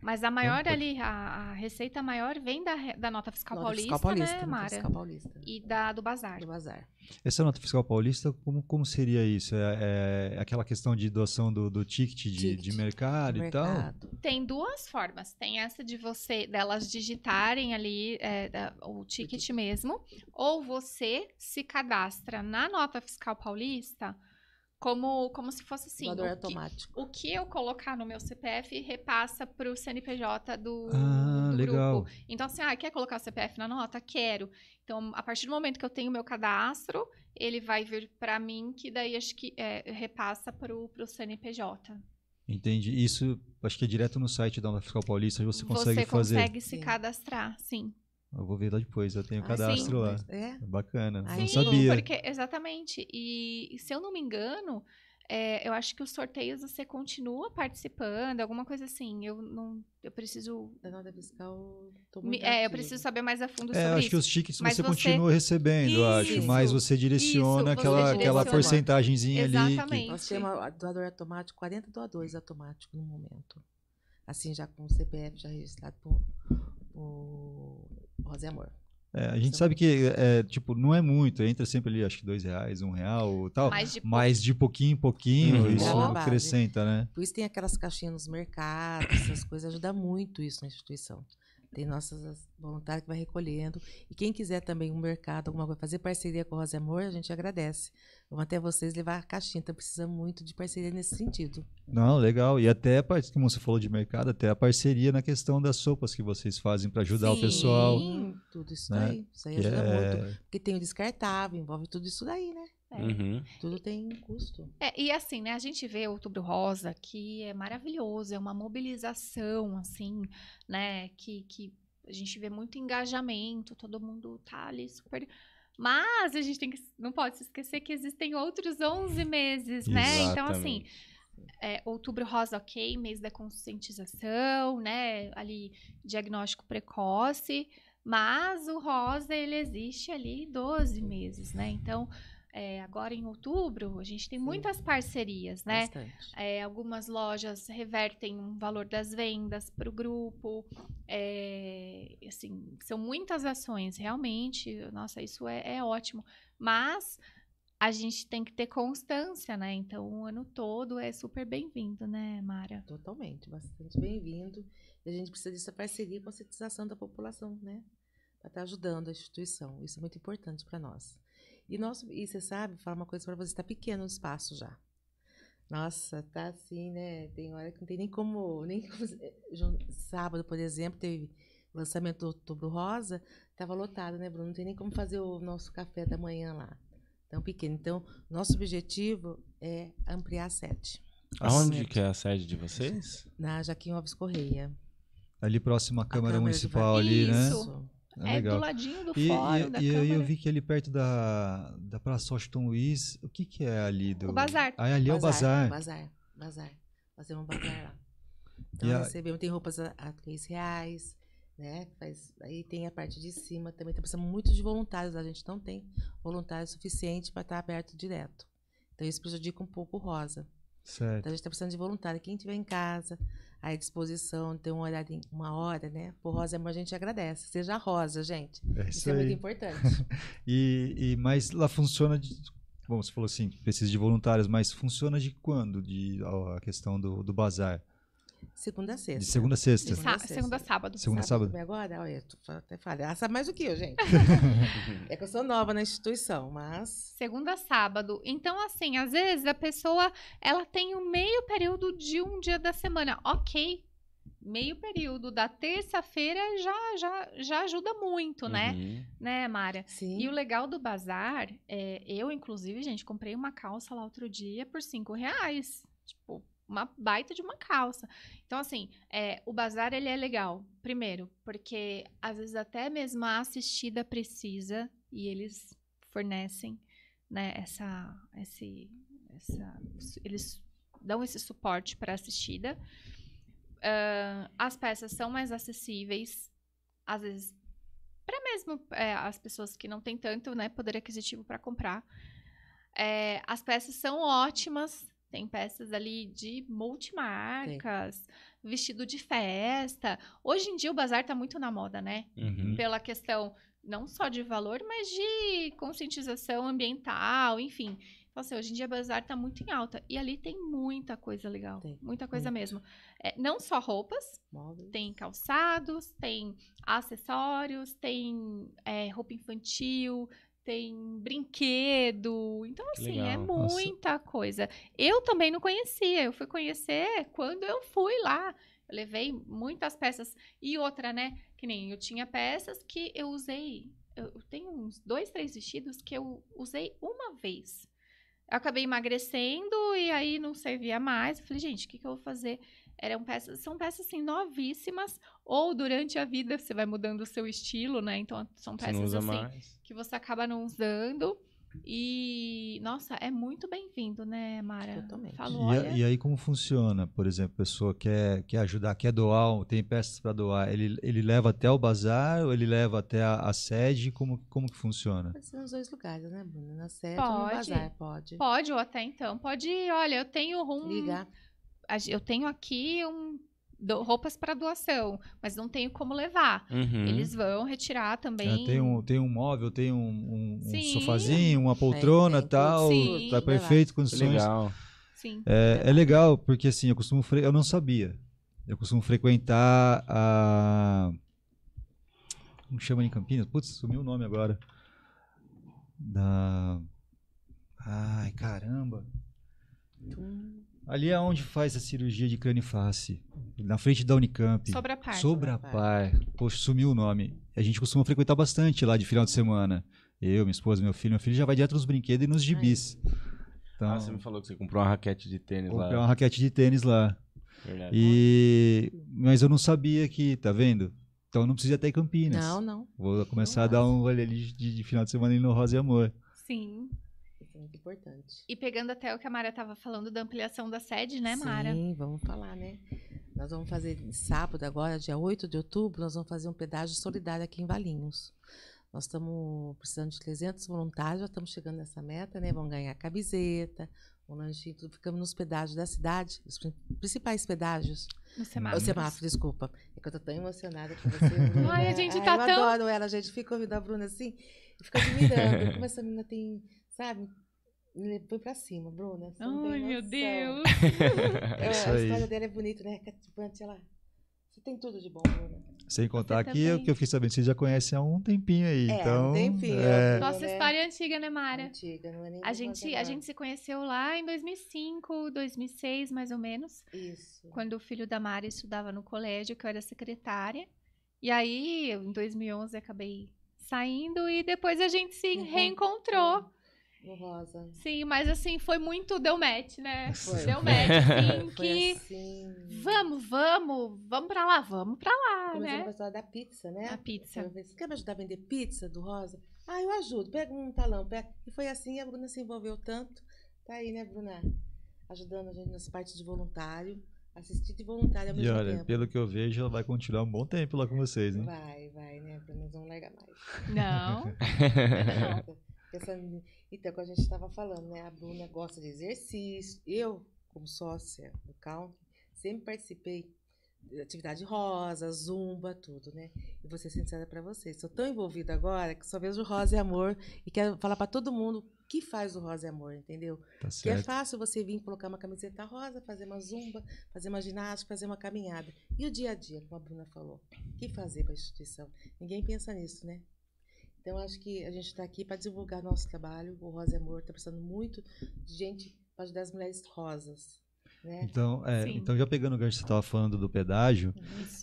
mas a né, maior ali, a, a, receita maior vem da, da nota fiscal nota paulista, fiscal paulista, né, Mara? Fiscal paulista. E da do bazar. Do bazar. Essa nota fiscal paulista, como, como seria isso? É, é aquela questão de doação do, do ticket, de, ticket de, mercado mercado e tal? Tem duas formas. Tem essa de você, delas digitarem ali é, o ticket mesmo, ou você se cadastra na nota fiscal paulista como, como se fosse assim. o automático. Que, o que eu colocar no meu CPF repassa para o CNPJ do, ah, do legal. grupo. Então, assim, ah, quer colocar o CPF na nota? Quero. Então, a partir do momento que eu tenho o meu cadastro, ele vai vir para mim, que daí acho que é, repassa para o CNPJ. Entendi. Isso acho que é direto no site da Fiscal Paulista você consegue fazer. Você consegue se cadastrar, sim. Eu vou ver lá depois, eu tenho ah, cadastro sim, lá. É. é? Bacana, ah, não sim, sabia. Porque, exatamente. E, se eu não me engano, é, eu acho que os sorteios você continua participando, alguma coisa assim. Eu não, eu preciso. É da nota fiscal. Me, é, eu preciso saber mais a fundo é, sobre acho que os tickets você, você, continua recebendo, isso, acho, mas você direciona isso, aquela, aquela porcentagemzinha Exatamente. ali. Que... Nós temos doador automático, 40 doadores automáticos no momento. Assim, já com o CPF já registrado por Rosa e é Amor. É, a gente sabe que, é, tipo, não é muito, entra sempre ali, acho que dois reais, um real ou tal, mas de, mas de pouquinho em pouquinho uhum. isso Boa acrescenta, né? Por isso tem aquelas caixinhas nos mercados, essas coisas, ajuda muito isso na instituição. Tem nossas voluntárias que vai recolhendo. E quem quiser também um mercado, alguma coisa, fazer parceria com o Rosa Amor, a gente agradece. Vamos até vocês levar a caixinha. Então precisa muito de parceria nesse sentido. Não, legal. E até, como você falou de mercado, até a parceria na questão das sopas que vocês fazem para ajudar Sim, o pessoal. Sim, tudo isso né? aí. Isso aí ajuda é... muito. Porque tem o descartável, envolve tudo isso daí, né? É. Uhum. Tudo tem custo. É, e assim, né? A gente vê Outubro Rosa, que é maravilhoso, é uma mobilização, assim, né? Que, que a gente vê muito engajamento, todo mundo tá ali super. Mas a gente tem que, não pode se esquecer que existem outros 11 meses, né? Exatamente. Então, assim, é, outubro rosa, ok, mês da conscientização, né? Ali, diagnóstico precoce. Mas o rosa, ele existe ali 12 meses, né? Então, é, agora em outubro, a gente tem Sim. muitas parcerias, né? É, algumas lojas revertem um valor das vendas para o grupo. É, assim, são muitas ações, realmente. Nossa, isso é, é, ótimo. Mas a gente tem que ter constância, né? Então, o ano todo é super bem-vindo, né, Mara? Totalmente, bastante bem-vindo. E a gente precisa dessa parceria e conscientização da população, né? Para estar tá ajudando a instituição. Isso é muito importante para nós. E, nosso, e você sabe, falar uma coisa para você, está pequeno o espaço já. Nossa, tá assim, né? Tem hora que não tem nem como. Nem como, eh, sábado, por exemplo, teve lançamento do Outubro Rosa, estava lotado, né, Bruno? Não tem nem como fazer o nosso café da manhã lá. Tão pequeno. Então, nosso objetivo é ampliar a sede. Aonde que é a sede de vocês? Na Jaquim Alves Correia. Ali próximo à Câmara, Câmara Municipal, ali, né? Isso. É, é do ladinho do e, fórum, e, da e eu vi que ali perto da, da Praça Washington Luiz, o que que é ali? Do... O bazar. Ah, é ali bazar, é o bazar. Bazar, bazar. Fazemos um bazar lá. Então, você recebemos, a... tem roupas a, a 3 reais, né? Faz, aí tem a parte de cima também. Tá então, precisando muito de voluntários. A gente não tem voluntário suficiente para estar tá aberto direto. Então, isso prejudica um pouco o Rosa. Certo. Então, a tá precisando de voluntário quem tiver em casa, à disposição, ter um horário, uma hora, né? Por Rosa é a gente agradece. Seja rosa, gente. É isso, isso é muito importante. e, e, mas lá funciona de, Bom, você falou assim, precisa de voluntários, mas funciona de quando de, a questão do, do bazar? Segunda a sexta. De segunda a sexta. segunda, a sexta. segunda a sábado. Segunda sábado. sábado. Agora, olha, tu até falhaça mais do que eu, gente. é que eu sou nova na instituição, mas. Segunda a sábado. Então, assim, às vezes a pessoa ela tem o um meio período de um dia da semana. Ok. Meio período da terça-feira já, já, já ajuda muito, né? uhum. né? Né, Mara? Sim. E o legal do bazar, é, eu, inclusive, gente, comprei uma calça lá outro dia por cinco reais. Tipo, uma baita de uma calça. Então, assim, é, o bazar ele é legal, primeiro, porque às vezes até mesmo a assistida precisa e eles fornecem, né, essa, esse, essa, eles dão esse suporte para a assistida. Uh, as peças são mais acessíveis, às vezes, para mesmo é, as pessoas que não têm tanto né, poder aquisitivo para comprar. É, as peças são ótimas, tem peças ali de multimarcas, Sim. vestido de festa. Hoje em dia o bazar está muito na moda, né? Uhum. Pela questão não só de valor, mas de conscientização ambiental, enfim. Então, assim, hoje em dia o bazar está muito em alta. E ali tem muita coisa legal. Tem. Muita coisa mesmo. É, não só roupas, Móveis. tem calçados, tem acessórios, tem é, roupa infantil, tem brinquedo. Então, assim, é legal. é muita Nossa. coisa. Eu também não conhecia, eu fui conhecer quando eu fui lá. Eu levei muitas peças. E outra, né? Que nem eu tinha peças que eu usei. Eu tenho uns dois, três vestidos que eu usei uma vez. Eu acabei emagrecendo e aí não servia mais. Eu falei, gente, o que, que eu vou fazer? Eram peças, são peças assim novíssimas. Ou durante a vida você vai mudando o seu estilo, né? Então são peças assim mais. que você acaba não usando. E, nossa, é muito bem-vindo, né, Mara? Totalmente. Falou, e, olha... e, aí como funciona? Por exemplo, a pessoa quer, quer ajudar, quer doar, tem peças para doar, ele, ele leva até o bazar ou ele leva até a, a sede? Como, como que funciona? Pode ser nos dois lugares, né, Bruna? Na sede pode, ou no bazar, pode. Pode, ou até então. Pode, olha, eu tenho um... Eu tenho aqui um do, roupas para doação, mas não tenho como levar. Uhum. Eles vão retirar também. É, tem, um, tem um móvel, tem um, um, um sofazinho, uma é, poltrona, é, tal, sim, tá perfeito condições. Legal. Sim, é, é, legal porque assim eu costumo eu não sabia. Eu costumo frequentar a como chama em Campinas? Putz, sumiu o nome agora. Da Ai, caramba. Tum. Ali é onde faz a cirurgia de crânio face na frente da Unicamp. Sobre a par. Sobre né? a é. par. Poxa, sumiu o nome. A gente costuma frequentar bastante lá de final de semana. Eu, minha esposa, meu filho. Meu filho já vai direto nos brinquedos e nos gibis. É então, ah, você me falou que você comprou uma raquete de tênis lá. Comprei uma raquete de tênis lá. Verdade. E... Mas eu não sabia que, tá vendo? Então não precisa até Campinas. Não, não. Vou começar não a dar um olho ali de, de, final de semana no Rosa e Amor. Sim. Isso é muito importante. E pegando até o que a Mara estava falando da ampliação da sede, né, Mara? Sim, vamos falar, né? Nós vamos fazer sábado agora, dia 8 de outubro, nós vamos fazer um pedágio solidário aqui em Valinhos. Nós estamos precisando de 300 voluntários, já estamos chegando nessa meta, né? Vão ganhar camiseta, um lanchinho, tudo. Ficamos nos pedágios da cidade, os principais pedágios. No semáforo. O semáforo, desculpa. É que eu estou tão emocionada com você, Ai, a gente está é, tão... eu tão... adoro ela, gente. fica ouvindo a Bruna assim, fica admirando. Como essa menina tem, sabe, ele foi pra cima, Bruna. Ai, meu Deus! é, Isso aí. A história dela é bonita, né? Cativante, tipo, ela. Você tem tudo de bom, Bruna. Sem contar que o que eu fiquei sabendo, você já conhece há um tempinho aí. É, então, um tempinho. É... Nossa né? história é antiga, né, Mara? Antiga, não é nem a gente, a gente se conheceu lá em 2005, 2006, mais ou menos. Isso. Quando o filho da Mara estudava no colégio, que eu era secretária. E aí, em 2011, acabei saindo e depois a gente se uhum. reencontrou Sim, mas assim, foi muito, deu match, né? Foi. Deu match, assim, foi que assim... vamos, vamos, vamos pra lá, vamos pra lá, Começamos né? Começamos da pizza, né? A pizza. você quer me ajudar a vender pizza do Rosa? Ah, eu ajudo, pega um talão, pega. E foi assim, a Bruna se envolveu tanto. Tá aí, né, Bruna? Ajudando a gente nas partes de voluntário, Assistir de voluntário ao mesmo E olha, tempo. pelo que eu vejo, ela vai continuar um bom tempo lá com vocês, né? Vai, vai, né? Bruna, não larga mais. Não. não. É pensando. Então, como a gente estava falando, né? A Bruna gosta de exercício. Eu, como sócia do Count, sempre participei de atividade rosa, zumba, tudo, né? E vou ser sincera para vocês. Sou tão envolvida agora que só vejo rosa e amor e quero falar para todo mundo que faz o rosa e amor, entendeu? Tá que é fácil você vir colocar uma camiseta rosa, fazer uma zumba, fazer uma ginástica, fazer uma caminhada. E o dia a dia, como a Bruna falou, que fazer para a instituição? Ninguém pensa nisso, né? Então, acho que a gente está aqui para divulgar nosso trabalho. O Rosa é Amor está precisando muito de gente para ajudar as mulheres rosas. Né? Então, é, então, já pegando o gancho que você estava falando do pedágio,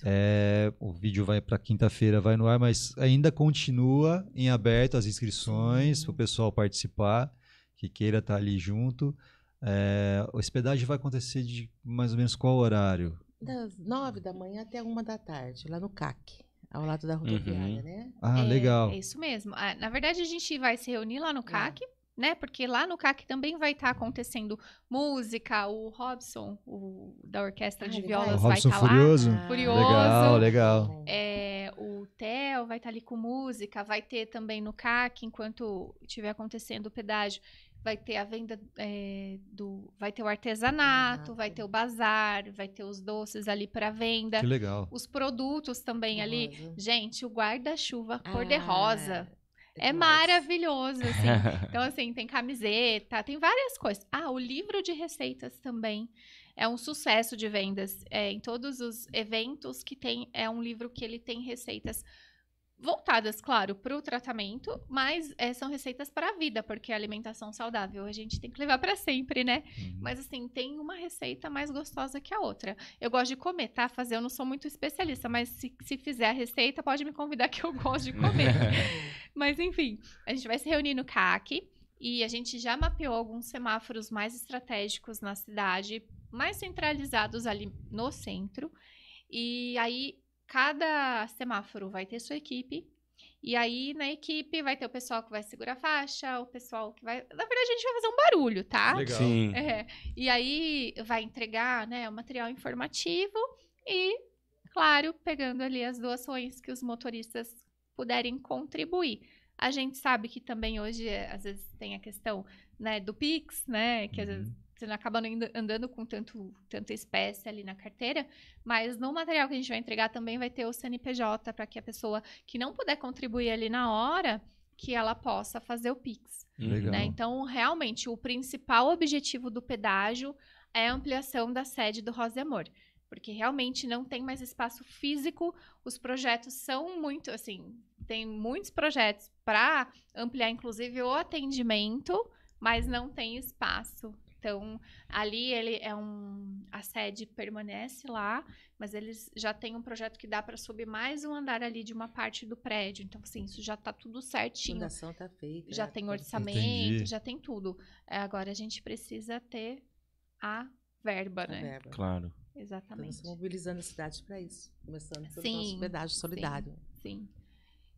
é, o vídeo vai para quinta-feira, vai no ar, mas ainda continua em aberto as inscrições para o pessoal participar, que queira estar tá ali junto. É, o hospedagem vai acontecer de mais ou menos qual horário? Das nove da manhã até uma da tarde, lá no CAC ao lado da rodoviária, uhum. né? Ah, é, legal. É isso mesmo. Ah, na verdade, a gente vai se reunir lá no é. CAC, é. né? Porque lá no CAC também vai estar tá acontecendo música, o Robson, o da orquestra ah, de legal. violas, o vai estar tá Furioso. lá. Ah, Furioso. Legal, legal. É, o Theo vai estar tá ali com música, vai ter também no CAC, enquanto estiver acontecendo o pedágio vai ter a venda é, do. Vai ter o artesanato, ah, vai ter o bazar, vai ter os doces ali para venda. Que legal. Os produtos também ali. Gente, o guarda-chuva ah, cor-de-rosa. é, é maravilhoso, assim. Então, assim, tem camiseta, tem várias coisas. Ah, o livro de receitas também é um sucesso de vendas. É, em todos os eventos que tem, é um livro que ele tem receitas voltadas, claro, para o tratamento, mas é, são receitas para a vida, porque a alimentação saudável a gente tem que levar para sempre, né? Uhum. Mas assim, tem uma receita mais gostosa que a outra. Eu gosto de comer, tá? Fazer, eu não sou muito especialista, mas se, se fizer a receita, pode me convidar que eu gosto de comer. mas enfim, a gente vai se reunir no CAC e a gente já mapeou alguns semáforos mais estratégicos na cidade, mais centralizados ali no centro. E aí Cada semáforo vai ter sua equipe. E aí, na equipe, vai ter o pessoal que vai segurar a faixa, o pessoal que vai. Na verdade, a gente vai fazer um barulho, tá? Legal. Sim. É. E aí vai entregar né, o material informativo e, claro, pegando ali as doações que os motoristas puderem contribuir. A gente sabe que também hoje, às vezes, tem a questão né, do Pix, né? Que uhum. às vezes você não acaba andando com tanto, tanta espécie ali na carteira, mas no material que a gente vai entregar também vai ter o CNPJ para que a pessoa que não puder contribuir ali na hora, que ela possa fazer o Pix. Uhum. Né? Então, realmente, o principal objetivo do pedágio é a ampliação da sede do Rosa e Amor porque realmente não tem mais espaço físico. Os projetos são muito, assim, tem muitos projetos para ampliar, inclusive, o atendimento, mas não tem espaço então, ali ele é um. A sede permanece lá, mas eles já têm um projeto que dá para subir mais um andar ali de uma parte do prédio. Então, assim, isso já está tudo certinho. A fundação está feita. Já é. tem orçamento, Entendi. já tem tudo. É, agora a gente precisa ter a verba, a né? Verba. Claro. Exatamente. Estamos mobilizando a cidade para isso, começando pelo hospedagem solidário. Sim, sim.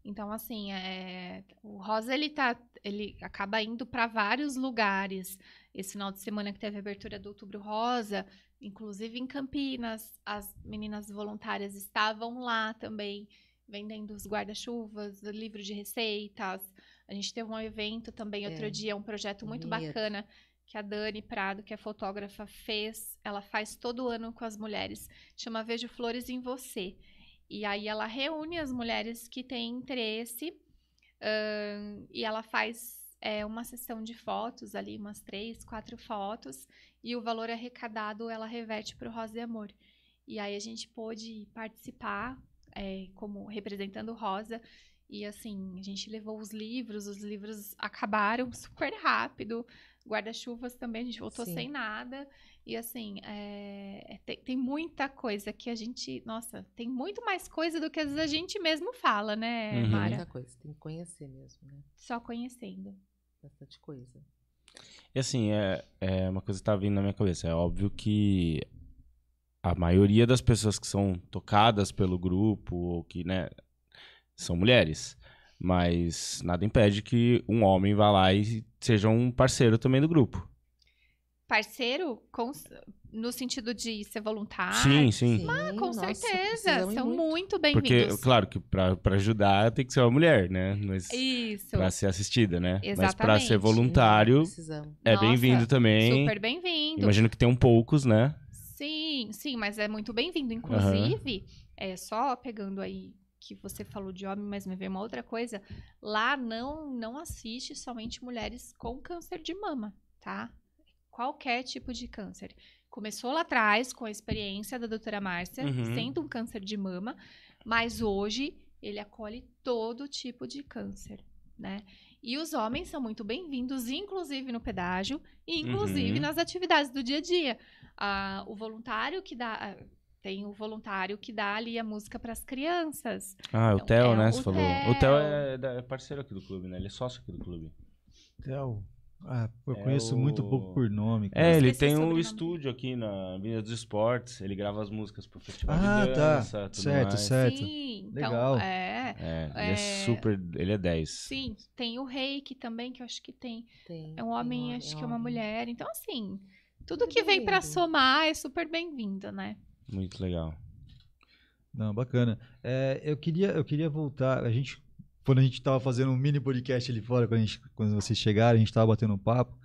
Então, assim, é, o Rosa ele tá, ele acaba indo para vários lugares. Esse final de semana que teve a abertura do Outubro Rosa, inclusive em Campinas, as meninas voluntárias estavam lá também vendendo os guarda-chuvas, livro de receitas. A gente teve um evento também é. outro dia, um projeto muito bacana que a Dani Prado, que é fotógrafa, fez. Ela faz todo ano com as mulheres. Chama Vejo Flores em Você. E aí ela reúne as mulheres que têm interesse e ela faz é, uma sessão de fotos ali, umas três, quatro fotos, e o valor arrecadado ela reverte para o Rosa e Amor. E aí a gente pôde participar é, como representando o Rosa. E assim, a gente levou os livros, os livros acabaram super rápido, guarda-chuvas também, a gente voltou Sim. sem nada. E assim, eh, é, tem, tem, muita coisa que a gente. Nossa, tem muito mais coisa do que às vezes a gente mesmo fala, né, uhum. Mara? Muita coisa, tem que conhecer mesmo, né? Só conhecendo. Bastante coisa. E assim, é, é uma coisa que tá vindo na minha cabeça. É óbvio que a maioria das pessoas que são tocadas pelo grupo, ou que, né, são mulheres. Mas nada impede que um homem vá lá e seja um parceiro também do grupo parceiro com, no sentido de ser voluntário. Sim, sim. ah, com Nossa, certeza, são muito, muito bem-vindos. Porque, claro, que para ajudar tem que ser uma mulher, né? Mas, Isso. Para ser assistida, né? Exatamente. Mas para ser voluntário, é bem-vindo também. Super bem-vindo. Imagino que tem um poucos, né? Sim, sim, mas é muito bem-vindo. Inclusive, uhum. é só pegando aí que você falou de homem, mas me veio uma outra coisa. Lá não, não assiste somente mulheres com câncer de mama, tá? qualquer tipo de câncer. Começou lá atrás com a experiência da doutora Márcia, uhum. sendo um câncer de mama, mas hoje ele acolhe todo tipo de câncer, né? E os homens são muito bem-vindos, inclusive no pedágio, e uhum. inclusive uhum. nas atividades do dia a dia. Ah, o voluntário que dá. Ah, tem o voluntário que dá ali a música para as crianças. Ah, é o então, Theo, é, né? Você falou. O Theo é, é parceiro aqui do clube, né? Ele é sócio aqui do clube. Theo. Ah, eu é conheço o... muito pouco por nome. É, cara. É, ele tem um estúdio aqui na Avenida dos Esportes, ele grava as músicas pro festival ah, de tá. dança, tá. tudo certo, mais. certo. Sim, então, Legal. Então, é, é, ele é... é super, ele é 10. Sim, tem o Reiki também, que eu acho que tem. tem é um homem, tem, acho que é uma mulher. Então, assim, tudo que vem para somar é super bem-vindo, né? Muito legal. Não, bacana. É, eu, queria, eu queria voltar. A gente quando a gente estava fazendo um mini podcast ali fora, quando, gente, quando vocês chegaram, a gente estava batendo um papo,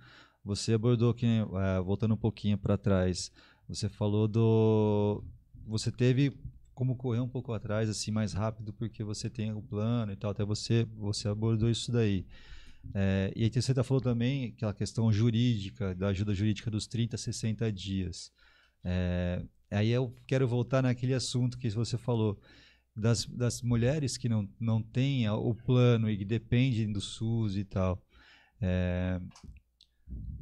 você abordou, que, é, voltando um pouquinho para trás, você falou do... Você teve como correr um pouco atrás, assim, mais rápido, porque você tem o plano e tal, até você, você abordou isso daí. É, e você terceira tá falou também aquela questão jurídica, da ajuda jurídica dos 30 a 60 dias. É, aí eu quero voltar naquele assunto que você falou, das, das mulheres que não, não têm o plano e que dependem do SUS e tal, é,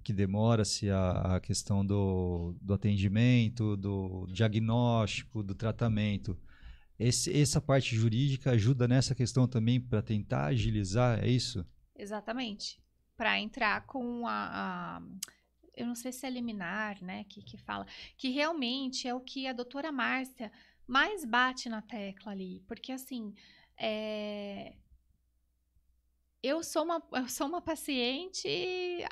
que demora-se a, a, questão do, do atendimento, do diagnóstico, do tratamento. Esse, essa parte jurídica ajuda nessa questão também para tentar agilizar, é isso? Exatamente. Para entrar com a, a eu não sei se é liminar, né, que, que fala, que realmente é o que a doutora Márcia mais bate na tecla ali. Porque, assim, é... eu, sou uma, eu sou uma paciente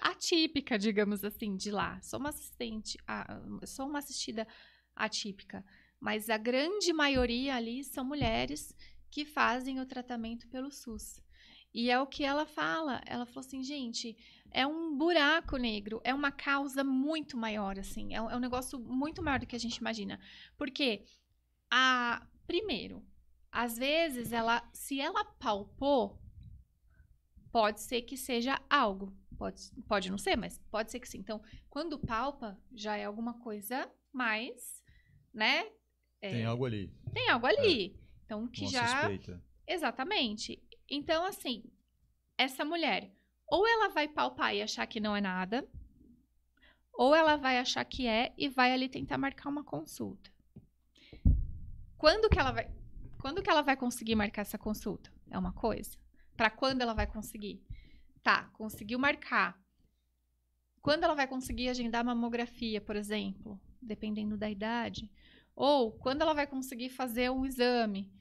atípica, digamos assim, de lá. Sou uma assistente, a, sou uma assistida atípica. Mas a grande maioria ali são mulheres que fazem o tratamento pelo SUS. E é o que ela fala. Ela falou assim, gente, é um buraco negro, é uma causa muito maior, assim, é um, é um negócio muito maior do que a gente imagina. Porque a primeiro, às vezes ela, se ela palpou, pode ser que seja algo, pode, pode não ser, mas pode ser que sim. Então, quando palpa, já é alguma coisa mais, né? É, tem algo ali. Tem algo ali. É. Então, que Uma já. Suspeita. Exatamente. Então, assim, essa mulher, ou ela vai palpar e achar que não é nada, ou ela vai achar que é e vai ali tentar marcar uma consulta. Quando que ela vai, quando que ela vai conseguir marcar essa consulta? É uma coisa. Para quando ela vai conseguir? Tá, conseguiu marcar. Quando ela vai conseguir agendar mamografia, por exemplo, dependendo da idade, ou quando ela vai conseguir fazer um exame.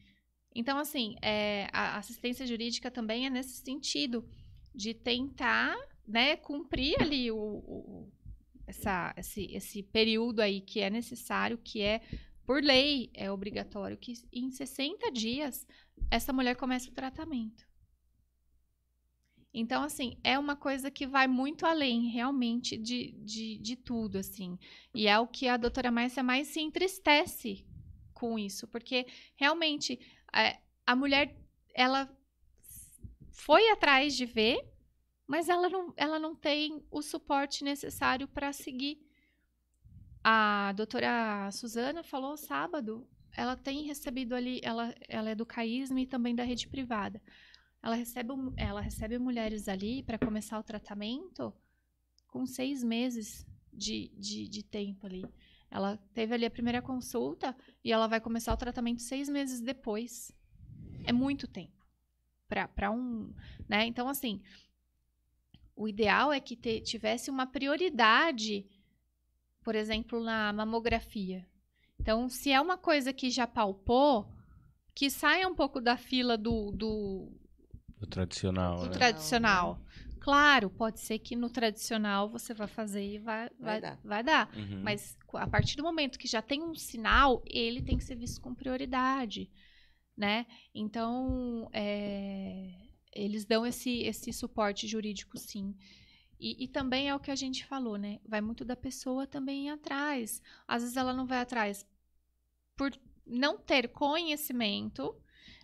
Então, assim, é, a assistência jurídica também é nesse sentido de tentar, né, cumprir ali o, o essa, esse, esse período aí que é necessário, que é por lei, é obrigatório que em 60 dias essa mulher comece o tratamento. Então, assim, é uma coisa que vai muito além, realmente, de, de, de tudo, assim. E é o que a doutora Márcia mais se entristece com isso, porque realmente a, é, a mulher, ela foi atrás de ver, mas ela não, ela não tem o suporte necessário para seguir a doutora Suzana falou sábado, ela tem recebido ali, ela, ela é do CAISM e também da rede privada. Ela recebe, ela recebe mulheres ali para começar o tratamento com seis meses de, de, de tempo ali. Ela teve ali a primeira consulta e ela vai começar o tratamento seis meses depois. É muito tempo para um, né? Então assim, o ideal é que te, tivesse uma prioridade por exemplo, na mamografia. Então, se é uma coisa que já palpou, que saia um pouco da fila do. do, do tradicional. Do né? tradicional. Claro, pode ser que no tradicional você vá fazer e vai, vai, vai dar. Vai dar. Uhum. Mas a partir do momento que já tem um sinal, ele tem que ser visto com prioridade. Né? Então, é, eles dão esse, esse suporte jurídico, sim. E, e, também é o que a gente falou, né? Vai muito da pessoa também ir atrás. Às vezes ela não vai atrás por não ter conhecimento,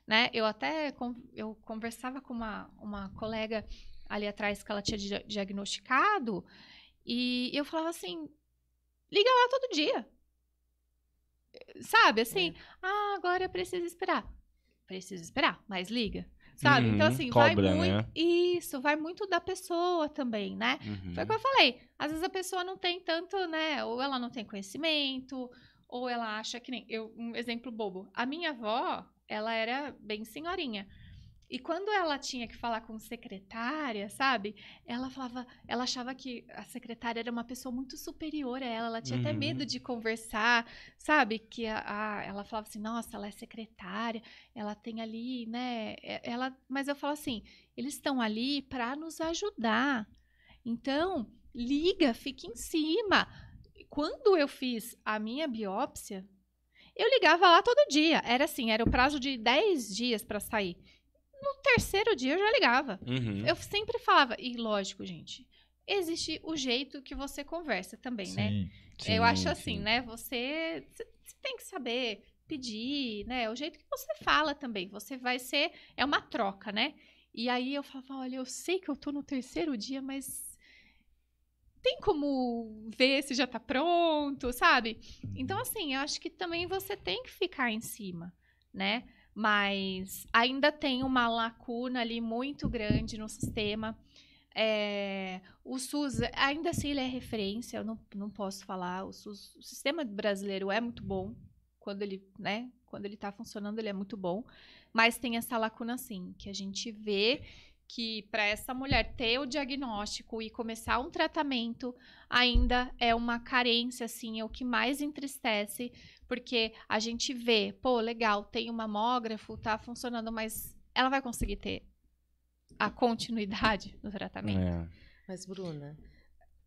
né? Eu até eu conversava com uma, uma colega ali atrás que ela tinha diagnosticado e eu falava assim, liga lá todo dia. Sabe, assim, é. ah, agora eu preciso esperar. Preciso esperar, mas liga. Sabe? Então, uhum, então, assim, cobra, vai muito. Né? Isso, vai muito da pessoa também, né? Uhum. Foi o que eu falei. Às vezes a pessoa não tem tanto, né? Ou ela não tem conhecimento, ou ela acha que nem. Eu, um exemplo bobo. A minha avó, ela era bem senhorinha. E quando ela tinha que falar com secretária, sabe? Ela falava, ela achava que a secretária era uma pessoa muito superior a ela, ela tinha uhum. até medo uhum. de conversar, sabe? Que a, a, ela falava assim, nossa, ela é secretária, ela tem ali, né? Ela, mas eu falo assim, eles estão ali para nos ajudar. Então, liga, fique em cima. Quando eu fiz a minha biópsia, eu ligava lá todo dia. Era assim, era o prazo de 10 dias para sair. No terceiro dia eu já ligava. Uhum. Eu sempre falava, e lógico, gente, existe o jeito que você conversa também, sim, né? Sim, eu acho assim, né? Você, você tem que saber pedir, né? O jeito que você fala também. Você vai ser. É uma troca, né? E aí eu falava, olha, eu sei que eu tô no terceiro dia, mas tem como ver se já tá pronto, sabe? Então, uhum. assim, eu acho que também você tem que ficar em cima, né? mas ainda tem uma lacuna ali muito grande no sistema. É, o SUS, ainda assim, ele é referência, eu não, não posso falar. O, SUS, o sistema brasileiro é muito bom. Quando ele né, quando ele está funcionando, ele é muito bom. Mas tem essa lacuna, sim, que a gente vê que para essa mulher ter o diagnóstico e começar um tratamento ainda é uma carência, assim, é o que mais entristece, porque a gente vê, pô, legal, tem um mamógrafo, tá funcionando, mas ela vai conseguir ter a continuidade do tratamento. É. Mas, Bruna,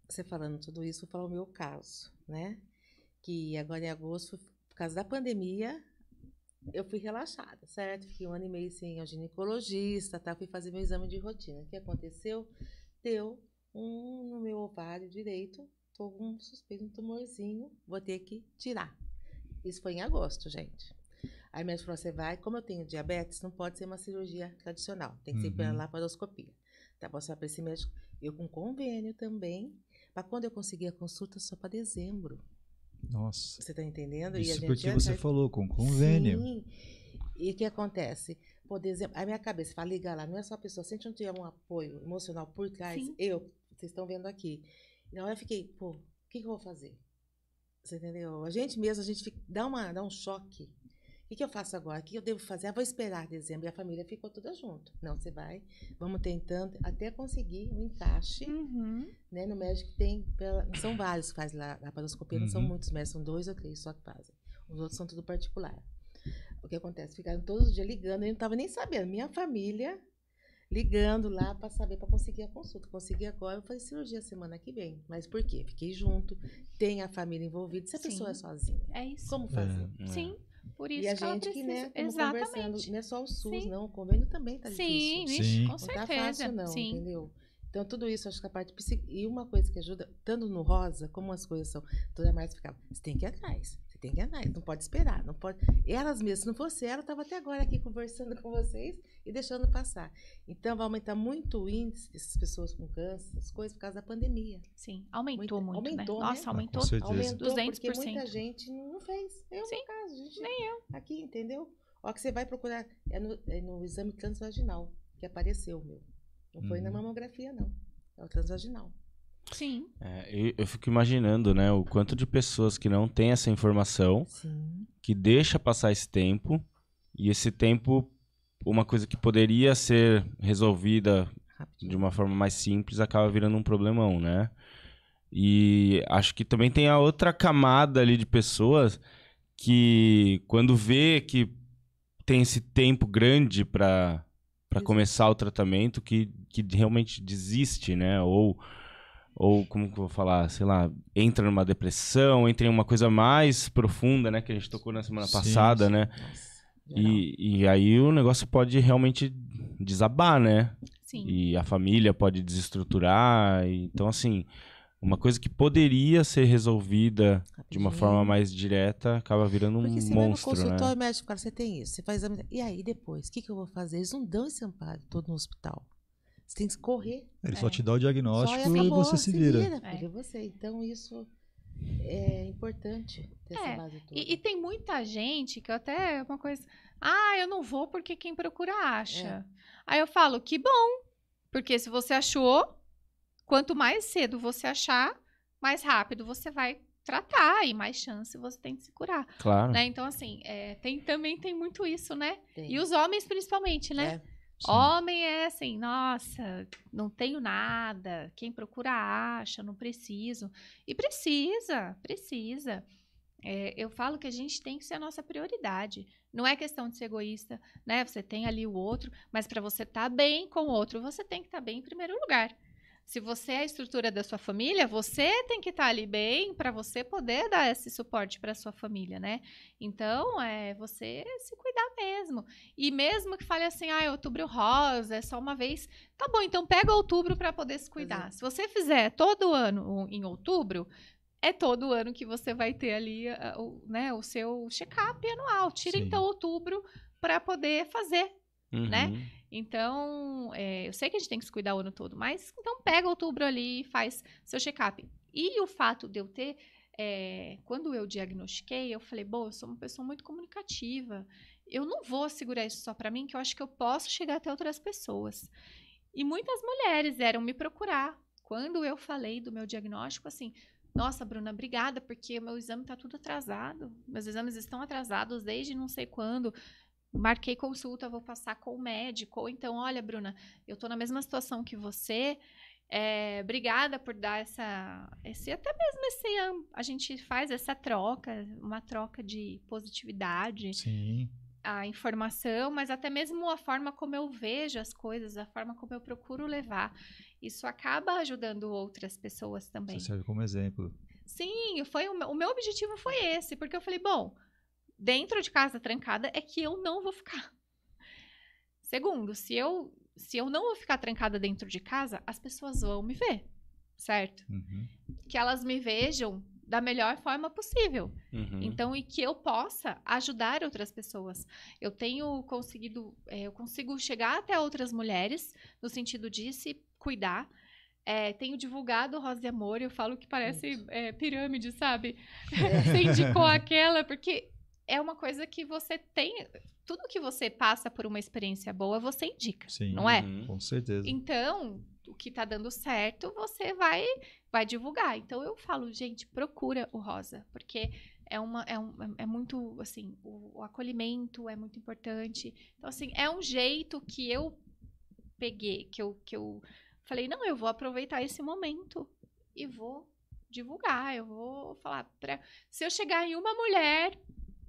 você falando tudo isso, eu falo o meu caso, né? Que agora em agosto, por causa da pandemia, eu fui relaxada, certo? Fiquei um ano e meio sem ao ginecologista, tá? Fui fazer meu exame de rotina. O que aconteceu? Deu um no meu ovário direito, tô com um suspeito, um tumorzinho, vou ter que tirar. Isso foi em agosto, gente. Aí minha falou, você assim, vai, como eu tenho diabetes, não pode ser uma cirurgia tradicional, tem que ser pela uhum. laparoscopia. Tá bom, você vai para esse médico. Eu com convênio também, para quando eu conseguir a consulta, só para dezembro. Nossa. Você está entendendo? Isso porque você falou, com convênio. Sim. E o que acontece? Por exemplo, a minha cabeça fala, liga lá, não é só a pessoa, se a gente não tiver um apoio emocional por trás, Sim. eu, vocês estão vendo aqui. Na hora eu fiquei, pô, o que, que eu vou fazer? Você entendeu? A gente mesmo, a gente fica, dá, uma, dá um choque que, que eu faço agora? O que eu devo fazer? Eu ah, vou esperar dezembro. E a família ficou toda junto. Não, você vai, vamos tentando até conseguir um encaixe. Uhum. Né? No médico tem, são vários que fazem lá, laparoscopia, uhum. não são uhum. muitos médicos, são dois ou três só que fazem. Os outros são tudo particular. O que acontece? Ficaram todos os dias ligando, eu não estava nem sabendo. Minha família ligando lá para saber, para conseguir a consulta. Consegui agora, eu falei cirurgia semana que vem. Mas por quê? Fiquei junto, tem a família envolvida. Se a Sim. pessoa é sozinha, é isso. como fazer? É, é. Sim. Por isso e a que gente que, né, conversando, não é só o SUS, Sim. não, o convênio também tá difícil. Sim, com certeza. Não tá fácil não, Sim. entendeu? Então, tudo isso, acho que a parte psic... E uma coisa que ajuda, tanto no rosa, como as coisas são, toda é mais ficava, você tem que ir atrás tem que andar, não pode esperar, não pode. Elas mesmas, se não fosse ela, eu estava até agora aqui conversando com vocês e deixando passar. Então vai aumentar muito o índice dessas pessoas com câncer, essas coisas por causa da pandemia. Sim, aumentou muito, muito né? aumentou, né? Nossa, aumentou, ah, aumentou 200%. porque muita gente não fez. É eu Sim, caso, gente, nem eu. Aqui, entendeu? Ó, que você vai procurar é no, é no exame transvaginal que apareceu meu. Não foi hum. na uhum. mamografia não. É o transvaginal. Sim. É, eu, eu, fico imaginando, né, o quanto de pessoas que não têm essa informação, Sim. que deixa passar esse tempo, e esse tempo, uma coisa que poderia ser resolvida Rápido. de uma forma mais simples, acaba virando um problemão, né? E acho que também tem a outra camada ali de pessoas que, quando vê que tem esse tempo grande para começar o tratamento, que, que realmente desiste, né? Ou ou como que eu vou falar, sei lá, entra numa depressão, entra em uma coisa mais profunda, né, que a gente tocou na semana sim, passada, sim. né? e, e aí o negócio pode realmente desabar, né? Sim. E a família pode desestruturar. E, então, assim, uma coisa que poderia ser resolvida Rapidinho. de uma forma mais direta acaba virando um Porque você vai no né? consultório né? médico, cara, você tem isso, você faz exame. E aí depois, o que, que eu vou fazer? Eles não dão esse amparo todo no hospital. Você tem que correr. Ele é. só te dá o diagnóstico e você se vira. Se vira filho, é. é. você. Então isso é importante ter é. essa base toda. E, e, tem muita gente que até é uma coisa, ah, eu não vou porque quem procura acha. É. Aí eu falo, que bom, porque se você achou, quanto mais cedo você achar, mais rápido você vai tratar e mais chance você tem de se curar. Claro. Né? Então, assim, é, tem, também tem muito isso, né? Tem. E os homens, principalmente, né? É. Sim. Homem é assim, nossa, não tenho nada, quem procura acha, não preciso. E precisa, precisa. É, eu falo que a gente tem que ser a nossa prioridade. Não é questão de ser egoísta, né? Você tem ali o outro, mas para você estar tá bem com o outro, você tem que estar tá bem em primeiro lugar. Se você é a estrutura da sua família, você tem que estar tá ali bem para você poder dar esse suporte para sua família, né? Então, é você se cuidar mesmo. E mesmo que fale assim, ah, é outubro rosa, é só uma vez, tá bom, então pega outubro para poder se cuidar. Se você fizer todo ano em outubro, é todo ano que você vai ter ali né, o seu check-up anual. Tira Sim. então outubro para poder fazer, né? uhum. né? Então, é, eu sei que a gente tem que se cuidar o ano todo, mas então pega outubro ali e faz seu check-up. E o fato de eu ter, é, quando eu diagnostiquei, eu falei, bom, eu sou uma pessoa muito comunicativa, eu não vou segurar isso só para mim, que eu acho que eu posso chegar até outras pessoas. E muitas mulheres eram me procurar quando eu falei do meu diagnóstico, assim, nossa, Bruna, obrigada, porque meu exame está tudo atrasado. Meus exames estão atrasados desde não sei quando marquei consulta, vou passar com o médico. Ou então, olha, Bruna, eu estou na mesma situação que você. É, obrigada por dar essa, esse até mesmo esse a gente faz essa troca, uma troca de positividade. Sim. A informação, mas até mesmo a forma como eu vejo as coisas, a forma como eu procuro levar. Isso acaba ajudando outras pessoas também. Isso serve como exemplo. Sim, foi o meu objetivo foi esse, porque eu falei, bom, dentro de casa trancada é que eu não vou ficar. Segundo, se eu se eu não vou ficar trancada dentro de casa, as pessoas vão me ver, certo? Uhum. Que elas me vejam da melhor forma possível. Uhum. Então, e que eu possa ajudar outras pessoas. Eu tenho conseguido, é, eu consigo chegar até outras mulheres no sentido de se cuidar. É, tenho divulgado Rosa e Amor, eu falo que parece é, pirâmide, sabe? Você indicou aquela, porque é uma coisa que você tem. Tudo que você passa por uma experiência boa, você indica, Sim, não é? Uhum. Com certeza. Então, o que tá dando certo, você vai vai divulgar. Então eu falo, gente, procura o rosa, porque é uma é, um, é, é muito assim, o, o acolhimento é muito importante. Então assim, é um jeito que eu peguei, que eu que eu falei, não, eu vou aproveitar esse momento e vou divulgar, eu vou falar para se eu chegar em uma mulher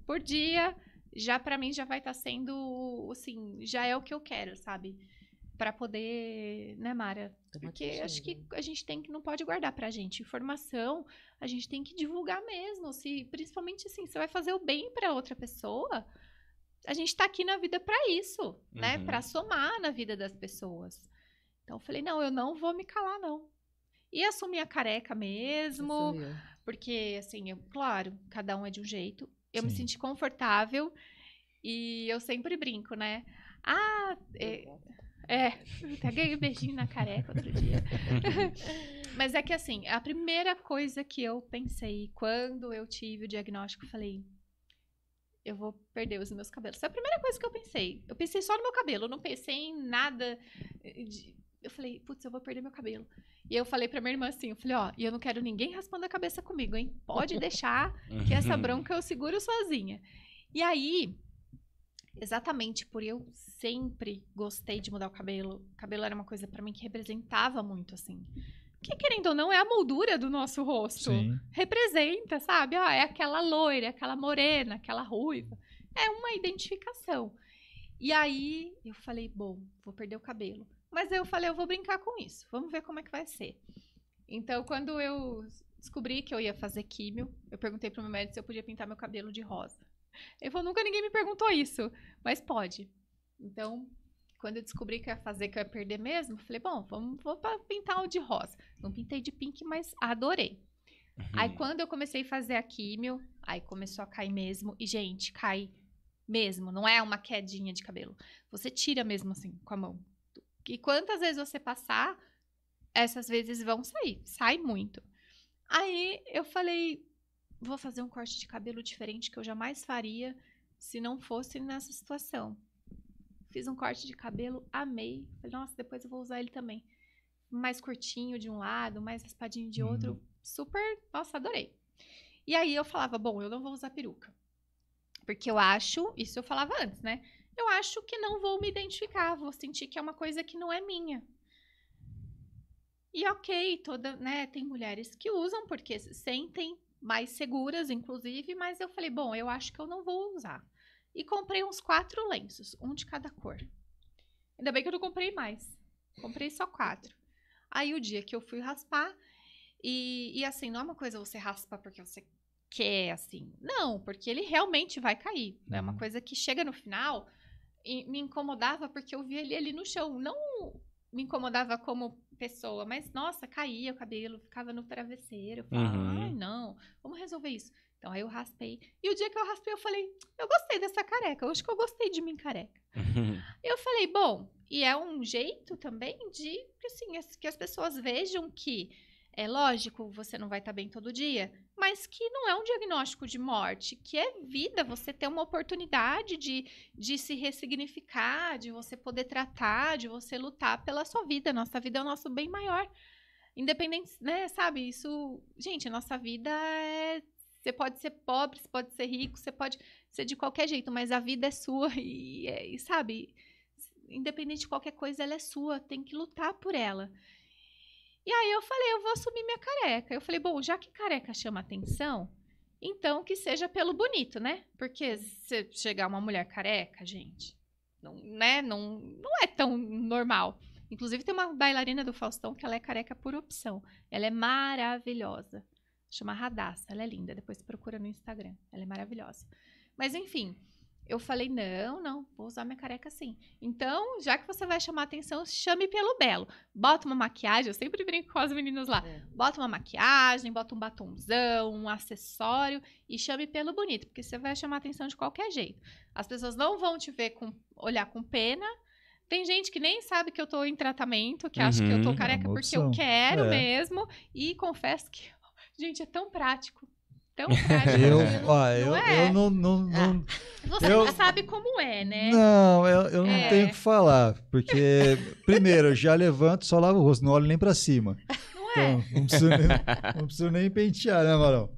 por dia, já para mim já vai estar tá sendo, assim, já é o que eu quero, sabe? Para poder, né, Mara? Porque acho que a gente tem que não pode guardar pra gente informação, a gente tem que divulgar mesmo, se principalmente assim, você vai fazer o bem para outra pessoa, a gente está aqui na vida para isso, né? uhum. né? Para somar na vida das pessoas. Então eu falei, não, eu não vou me calar não. E assumi a careca mesmo, porque assim, eu, claro, cada um é de um jeito. Eu Sim. me senti confortável e eu sempre brinco, né? Ah, é, é peguei um beijinho na careca outro dia. Mas é que assim, a primeira coisa que eu pensei quando eu tive o diagnóstico, falei, eu vou perder os meus cabelos. Essa é a primeira coisa que eu pensei. Eu pensei só no meu cabelo, não pensei em nada. Eh, de... Eu falei, putz, eu vou perder meu cabelo. E eu falei pra minha irmã assim, eu falei, ó, e eu não quero ninguém raspando a cabeça comigo, hein? Pode deixar que essa bronca eu seguro sozinha. E aí, exatamente por eu sempre gostei de mudar o cabelo, o cabelo era uma coisa para mim que representava muito, assim. Que, querendo ou não, é a moldura do nosso rosto. Sim. Representa, sabe? Ó, é aquela loira, aquela morena, aquela ruiva. É uma identificação. E aí, eu falei, bom, vou perder o cabelo. Mas eu falei, eu vou brincar com isso. Vamos ver como é que vai ser. Então, quando eu descobri que eu ia fazer químio, eu perguntei pro meu médico se eu podia pintar meu cabelo de rosa. Ele falou, nunca ninguém me perguntou isso, mas pode. Então, quando eu descobri que eu ia fazer, que eu ia perder mesmo, falei, bom, vamos, vou pintar o de rosa. Não pintei de pink, mas adorei. Uhum. Aí, quando eu comecei a fazer a químio, aí começou a cair mesmo. E, gente, cai mesmo, não é uma quedinha de cabelo. Você tira mesmo assim, com a mão. E quantas vezes você passar, essas vezes vão sair. Sai muito. Aí eu falei, vou fazer um corte de cabelo diferente que eu jamais faria se não fosse nessa situação. Fiz um corte de cabelo, amei. Falei, nossa, depois eu vou usar ele também. Mais curtinho de um lado, mais raspadinho de outro. Uhum. Super, nossa, adorei. E aí eu falava, bom, eu não vou usar peruca. Porque eu acho, isso eu falava antes, né? eu acho que não vou me identificar, vou sentir que é uma coisa que não é minha. E ok, toda, né, tem mulheres que usam porque se sentem mais seguras, inclusive, mas eu falei, bom, eu acho que eu não vou usar. E comprei uns quatro lenços, um de cada cor. Ainda bem que eu não comprei mais. Comprei só quatro. Aí o dia que eu fui raspar, e, e assim, não é uma coisa você raspa porque você quer, assim. Não, porque ele realmente vai cair. é uma uhum. coisa que chega no final, me incomodava porque eu via ele ali no chão. Não me incomodava como pessoa, mas nossa, caía o cabelo, ficava no travesseiro. Eu falava, uhum. ai, não, vamos resolver isso. Então aí eu raspei. E o dia que eu raspei, eu falei, eu gostei dessa careca, Hoje acho que eu gostei de mim careca. eu falei, bom, e é um jeito também de assim, que as pessoas vejam que é lógico, você não vai estar tá bem todo dia, mas que não é um diagnóstico de morte, que é vida, você ter uma oportunidade de, de se ressignificar, de você poder tratar, de você lutar pela sua vida. Nossa vida é o nosso bem maior. Independente, né, sabe? Isso, gente, a nossa vida é. Você pode ser pobre, você pode ser rico, você pode ser de qualquer jeito, mas a vida é sua e, e sabe? Independente de qualquer coisa, ela é sua, tem que lutar por ela. E aí eu falei, eu vou assumir minha careca. Eu falei, bom, já que careca chama atenção, então que seja pelo bonito, né? Porque se chegar uma mulher careca, gente, não, né? Não, não é tão normal. Inclusive tem uma bailarina do Faustão que ela é careca por opção. Ela é maravilhosa. Chama Radassa, ela é linda. Depois procura no Instagram. Ela é maravilhosa. Mas enfim, eu falei, não, não, vou usar minha careca assim. Então, já que você vai chamar atenção, chame pelo belo. Bota uma maquiagem, eu sempre brinco com as meninas lá. É. Bota uma maquiagem, bota um batomzão, um acessório e chame pelo bonito, porque você vai chamar atenção de qualquer jeito. As pessoas não vão te ver com olhar com pena. Tem gente que nem sabe que eu tô em tratamento, que uhum, acha que eu tô uhum. careca é porque eu quero é. mesmo. E confesso que, gente, é tão prático tão Eu, não, ó, não eu, é. eu não. não, não ah. Você eu, não sabe como é, né? Não, eu, eu não é. tenho o que falar. Porque, primeiro, eu já levanto, só lavo o rosto, não olho nem pra cima. Não é? então, é? Não preciso, nem, não preciso nem pentear, né, Marão?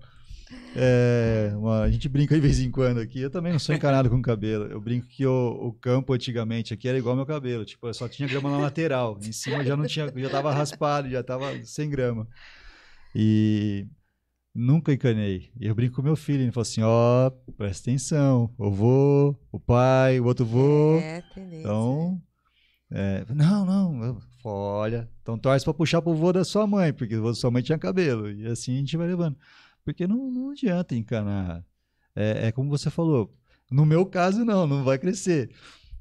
É, uma, a gente brinca de vez em quando aqui. Eu também não sou encanado com cabelo. Eu brinco que o, o, campo antigamente aqui era igual meu cabelo. Tipo, eu só tinha grama na lateral. Em cima já não tinha, já tava raspado, já tava sem grama. E Nunca encanei. E eu brinco com meu filho, ele fala assim, ó, oh, presta atenção, o vou o pai, o outro vou É, beleza. Então, é. é, não, não, eu, olha, então torce para puxar pro vô da sua mãe, porque o vô da sua mãe tinha cabelo. E assim a gente vai levando. Porque não, não adianta encanar. É, é como você falou, no meu caso não, não vai crescer.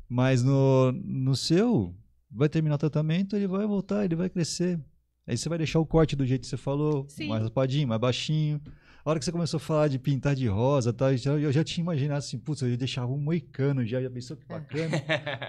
Mas no, no seu, vai terminar o tratamento, ele vai voltar, ele vai crescer. Aí você vai deixar o corte do jeito que você falou, Sim. mais raspadinho, mais baixinho. A hora que você começou a falar de pintar de rosa, tá, eu já tinha imaginado assim, putz, eu ia deixar um moicano já, já pensou que bacana.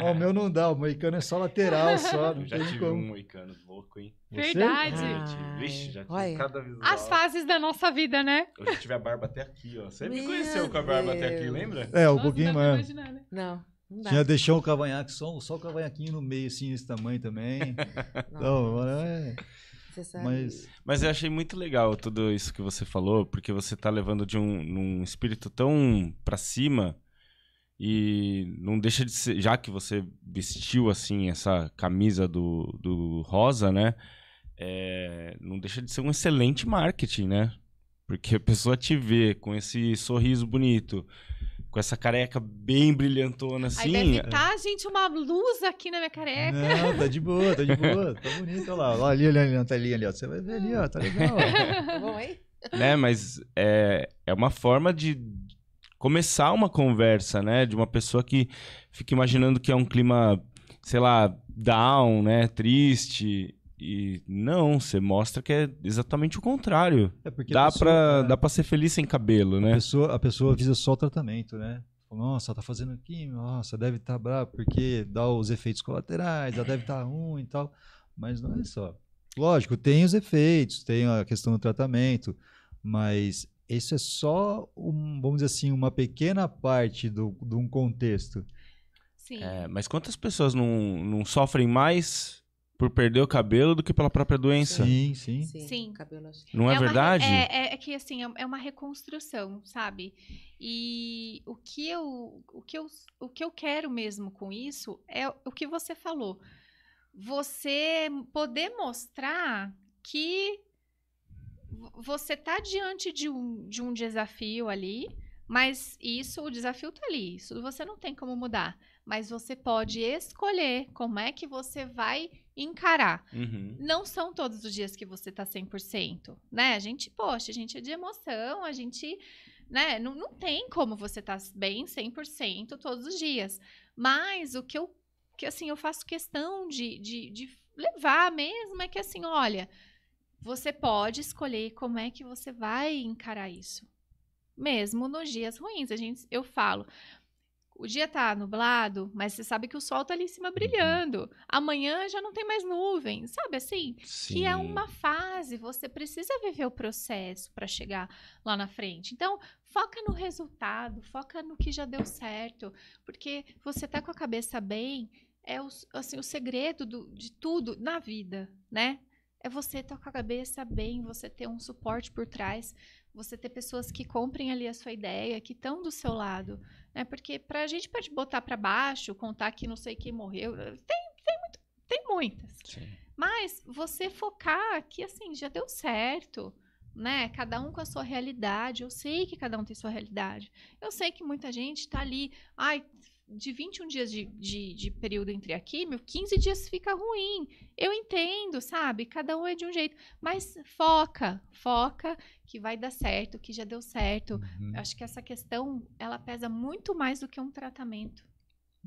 oh o meu não dá, o moicano é só lateral, só. Eu já tive como. um moicano louco, hein? Você? Verdade. Ah, tive, vixe, já tive Olha, cada visual. As fases da nossa vida, né? Eu já tive a barba até aqui, ó. Você me conheceu com a barba até aqui, lembra? É, um nossa, pouquinho mais. Não tinha deixado o cavanhaque, só, só o cavanhaquinho no meio, assim, desse tamanho também. então, mas... é. Mas... Mas eu achei muito legal tudo isso que você falou, porque você tá levando de um num espírito tão para cima e não deixa de ser. Já que você vestiu assim essa camisa do, do rosa, né? É, não deixa de ser um excelente marketing, né? Porque a pessoa te vê com esse sorriso bonito, com essa careca bem brilhantona assim. Aí deve é. tá, gente, uma luz aqui na minha careca. Não, tá de boa, tá de boa, tá bonito, olha lá, olha ali, olha ali na telinha ali, ó. você vai ver ali, ó, tá legal. Tá bom Né, mas é, é uma forma de começar uma conversa, né, de uma pessoa que fica imaginando que é um clima, sei lá, down, né, triste, e não, você mostra que é exatamente o contrário. É porque dá para é... dá para ser feliz sem cabelo, né? A pessoa, a pessoa visa só o tratamento, né? Nossa, tá fazendo químio, nossa, deve estar tá bravo porque dá os efeitos colaterais, já deve estar tá ruim e tal. Mas não é só. Lógico, tem os efeitos, tem a questão do tratamento, mas isso é só, um, vamos dizer assim, uma pequena parte do, de um contexto. Sim. É, mas quantas pessoas não, não sofrem mais por perder o cabelo do que pela própria doença. Sim, sim. Sim, sim. cabelo. Assim. Não é, é verdade? Uma, é, é, é, que assim, é, é uma reconstrução, sabe? E o que eu, o que eu, o que eu quero mesmo com isso é o que você falou. Você poder mostrar que você está diante de um, de um desafio ali, mas isso, o desafio está ali, isso você não tem como mudar mas você pode escolher como é que você vai encarar. Uhum. Não são todos os dias que você tá 100%, né? A gente, poxa, a gente é de emoção, a gente, né? Não, não tem como você tá bem 100% todos os dias. Mas o que eu, que assim, eu faço questão de, de, de levar mesmo é que assim, olha, você pode escolher como é que você vai encarar isso mesmo nos dias ruins. A gente, eu falo, o dia tá nublado, mas você sabe que o sol tá ali em cima uhum. brilhando. Uhum. Amanhã já não tem mais nuvem, sabe assim? Sim. Que é uma fase, você precisa viver o processo para chegar lá na frente. Então, foca no resultado, foca no que já deu certo, porque você tá com a cabeça bem, é o, assim, o segredo do, de tudo na vida, né? É você estar tá com a cabeça bem, você ter um suporte por trás, você ter pessoas que comprem ali a sua ideia, que estão do seu lado é Porque para a gente pode botar para baixo, contar que não sei quem morreu, eh, tem, tem, muito, tem muitas. Sim. Mas você focar que, assim, já deu certo, né? Cada um com a sua realidade. Eu sei que cada um tem sua realidade. Eu sei que muita gente está ali, ai, de 21 dias de, de, de período entre a químio, 15 dias fica ruim. Eu entendo, sabe? Cada um é de um jeito. Mas foca, foca que vai dar certo, que já deu certo. Uhum. Acho que essa questão, ela pesa muito mais do que um tratamento.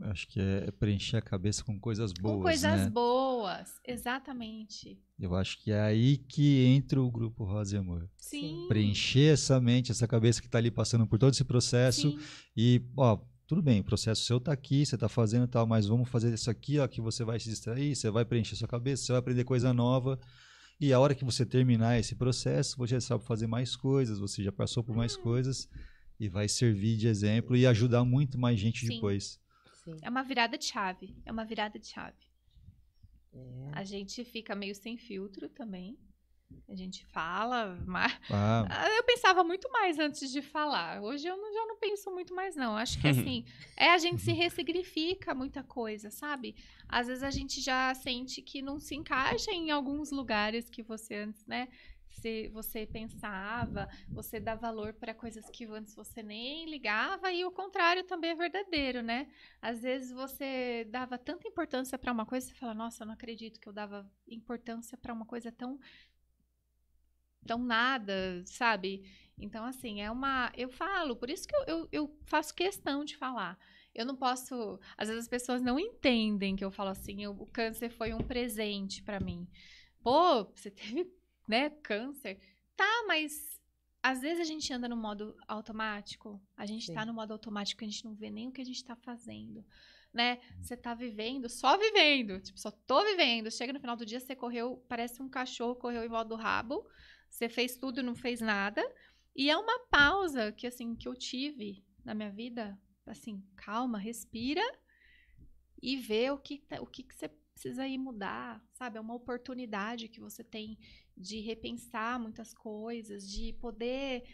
Acho que é preencher a cabeça com coisas boas. Com coisas né? boas, exatamente. Eu acho que é aí que entra o grupo Rosa e Amor. Sim. Preencher essa mente, essa cabeça que está ali passando por todo esse processo. Sim. E, ó, tudo bem, o processo seu está aqui, você está fazendo tal, mas vamos fazer isso aqui, ó, que você vai se distrair, você vai preencher sua cabeça, você vai aprender coisa nova. E a hora que você terminar esse processo, você já sabe fazer mais coisas, você já passou por mais uhum. coisas e vai servir de exemplo e ajudar muito mais gente Sim. depois. Sim. É uma virada de chave, é uma virada de chave. É. A gente fica meio sem filtro também, a gente fala, mas ah. eu pensava muito mais antes de falar. Hoje eu não, já não penso muito mais, não. Acho que assim, é a gente se ressignifica muita coisa, sabe? Às vezes a gente já sente que não se encaixa em alguns lugares que você antes, né? Se você pensava, você dá valor para coisas que antes você nem ligava, e o contrário também é verdadeiro, né? Às vezes você dava tanta importância para uma coisa, você fala, nossa, eu não acredito que eu dava importância para uma coisa tão tão nada, sabe? Então, assim, é uma. Eu falo, por isso que eu, eu, eu, faço questão de falar. Eu não posso. Às vezes as pessoas não entendem que eu falo assim, eu, o câncer foi um presente para mim. Pô, você teve, né, câncer? Tá, mas às vezes a gente anda no modo automático, a gente tá Sim. tá no modo automático, a gente não vê nem o que a gente tá fazendo, né? Você tá vivendo, só vivendo, tipo, só tô vivendo. Chega no final do dia, você correu, parece um cachorro, correu em volta do rabo, você fez tudo, não fez nada. E é uma pausa que assim que eu tive na minha vida, assim, calma, respira e vê o que tá, o que, que você precisa ir mudar, sabe? É uma oportunidade que você tem de repensar muitas coisas, de poder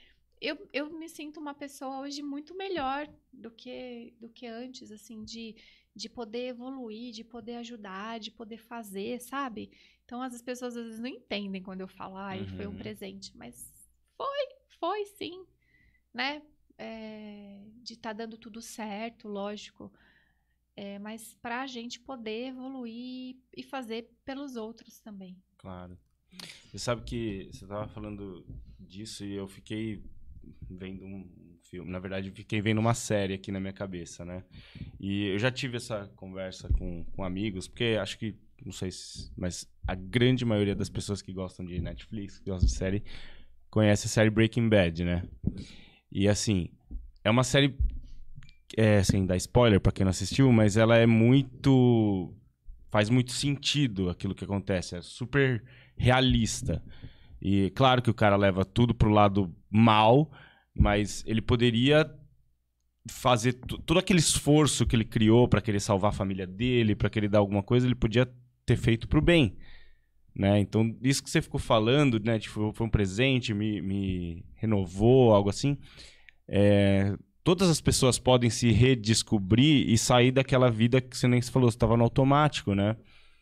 eu, eu me sinto uma pessoa hoje muito melhor do que do que antes, assim, de de poder evoluir, de poder ajudar, de poder fazer, sabe? Então, as pessoas às vezes não entendem quando eu falo, ai, uhum. foi um uhum. presente, mas foi, foi sim, né? É, de estar tá dando tudo certo, lógico, é, mas para a gente poder evoluir e fazer pelos outros também. Claro. Você sabe que você estava falando disso e eu fiquei vendo um filme, na verdade, fiquei vendo uma série aqui na minha cabeça, né? E eu já tive essa conversa com, com amigos, porque acho que não sei se, mas a grande maioria das pessoas que gostam de Netflix, que gostam de série, conhece a série Breaking Bad, né? E assim, é uma série é, sem assim, dar spoiler para quem não assistiu, mas ela é muito faz muito sentido aquilo que acontece, é super realista. E claro que o cara leva tudo pro lado mal, mas ele poderia fazer todo aquele esforço que ele criou para querer salvar a família dele, para querer dar alguma coisa, ele podia ter feito para o bem. Né? Então, isso que você ficou falando, né? Tipo, foi um presente, me, me renovou, algo assim. É, todas as pessoas podem se redescobrir e sair daquela vida que você nem falou, você estava no automático, né?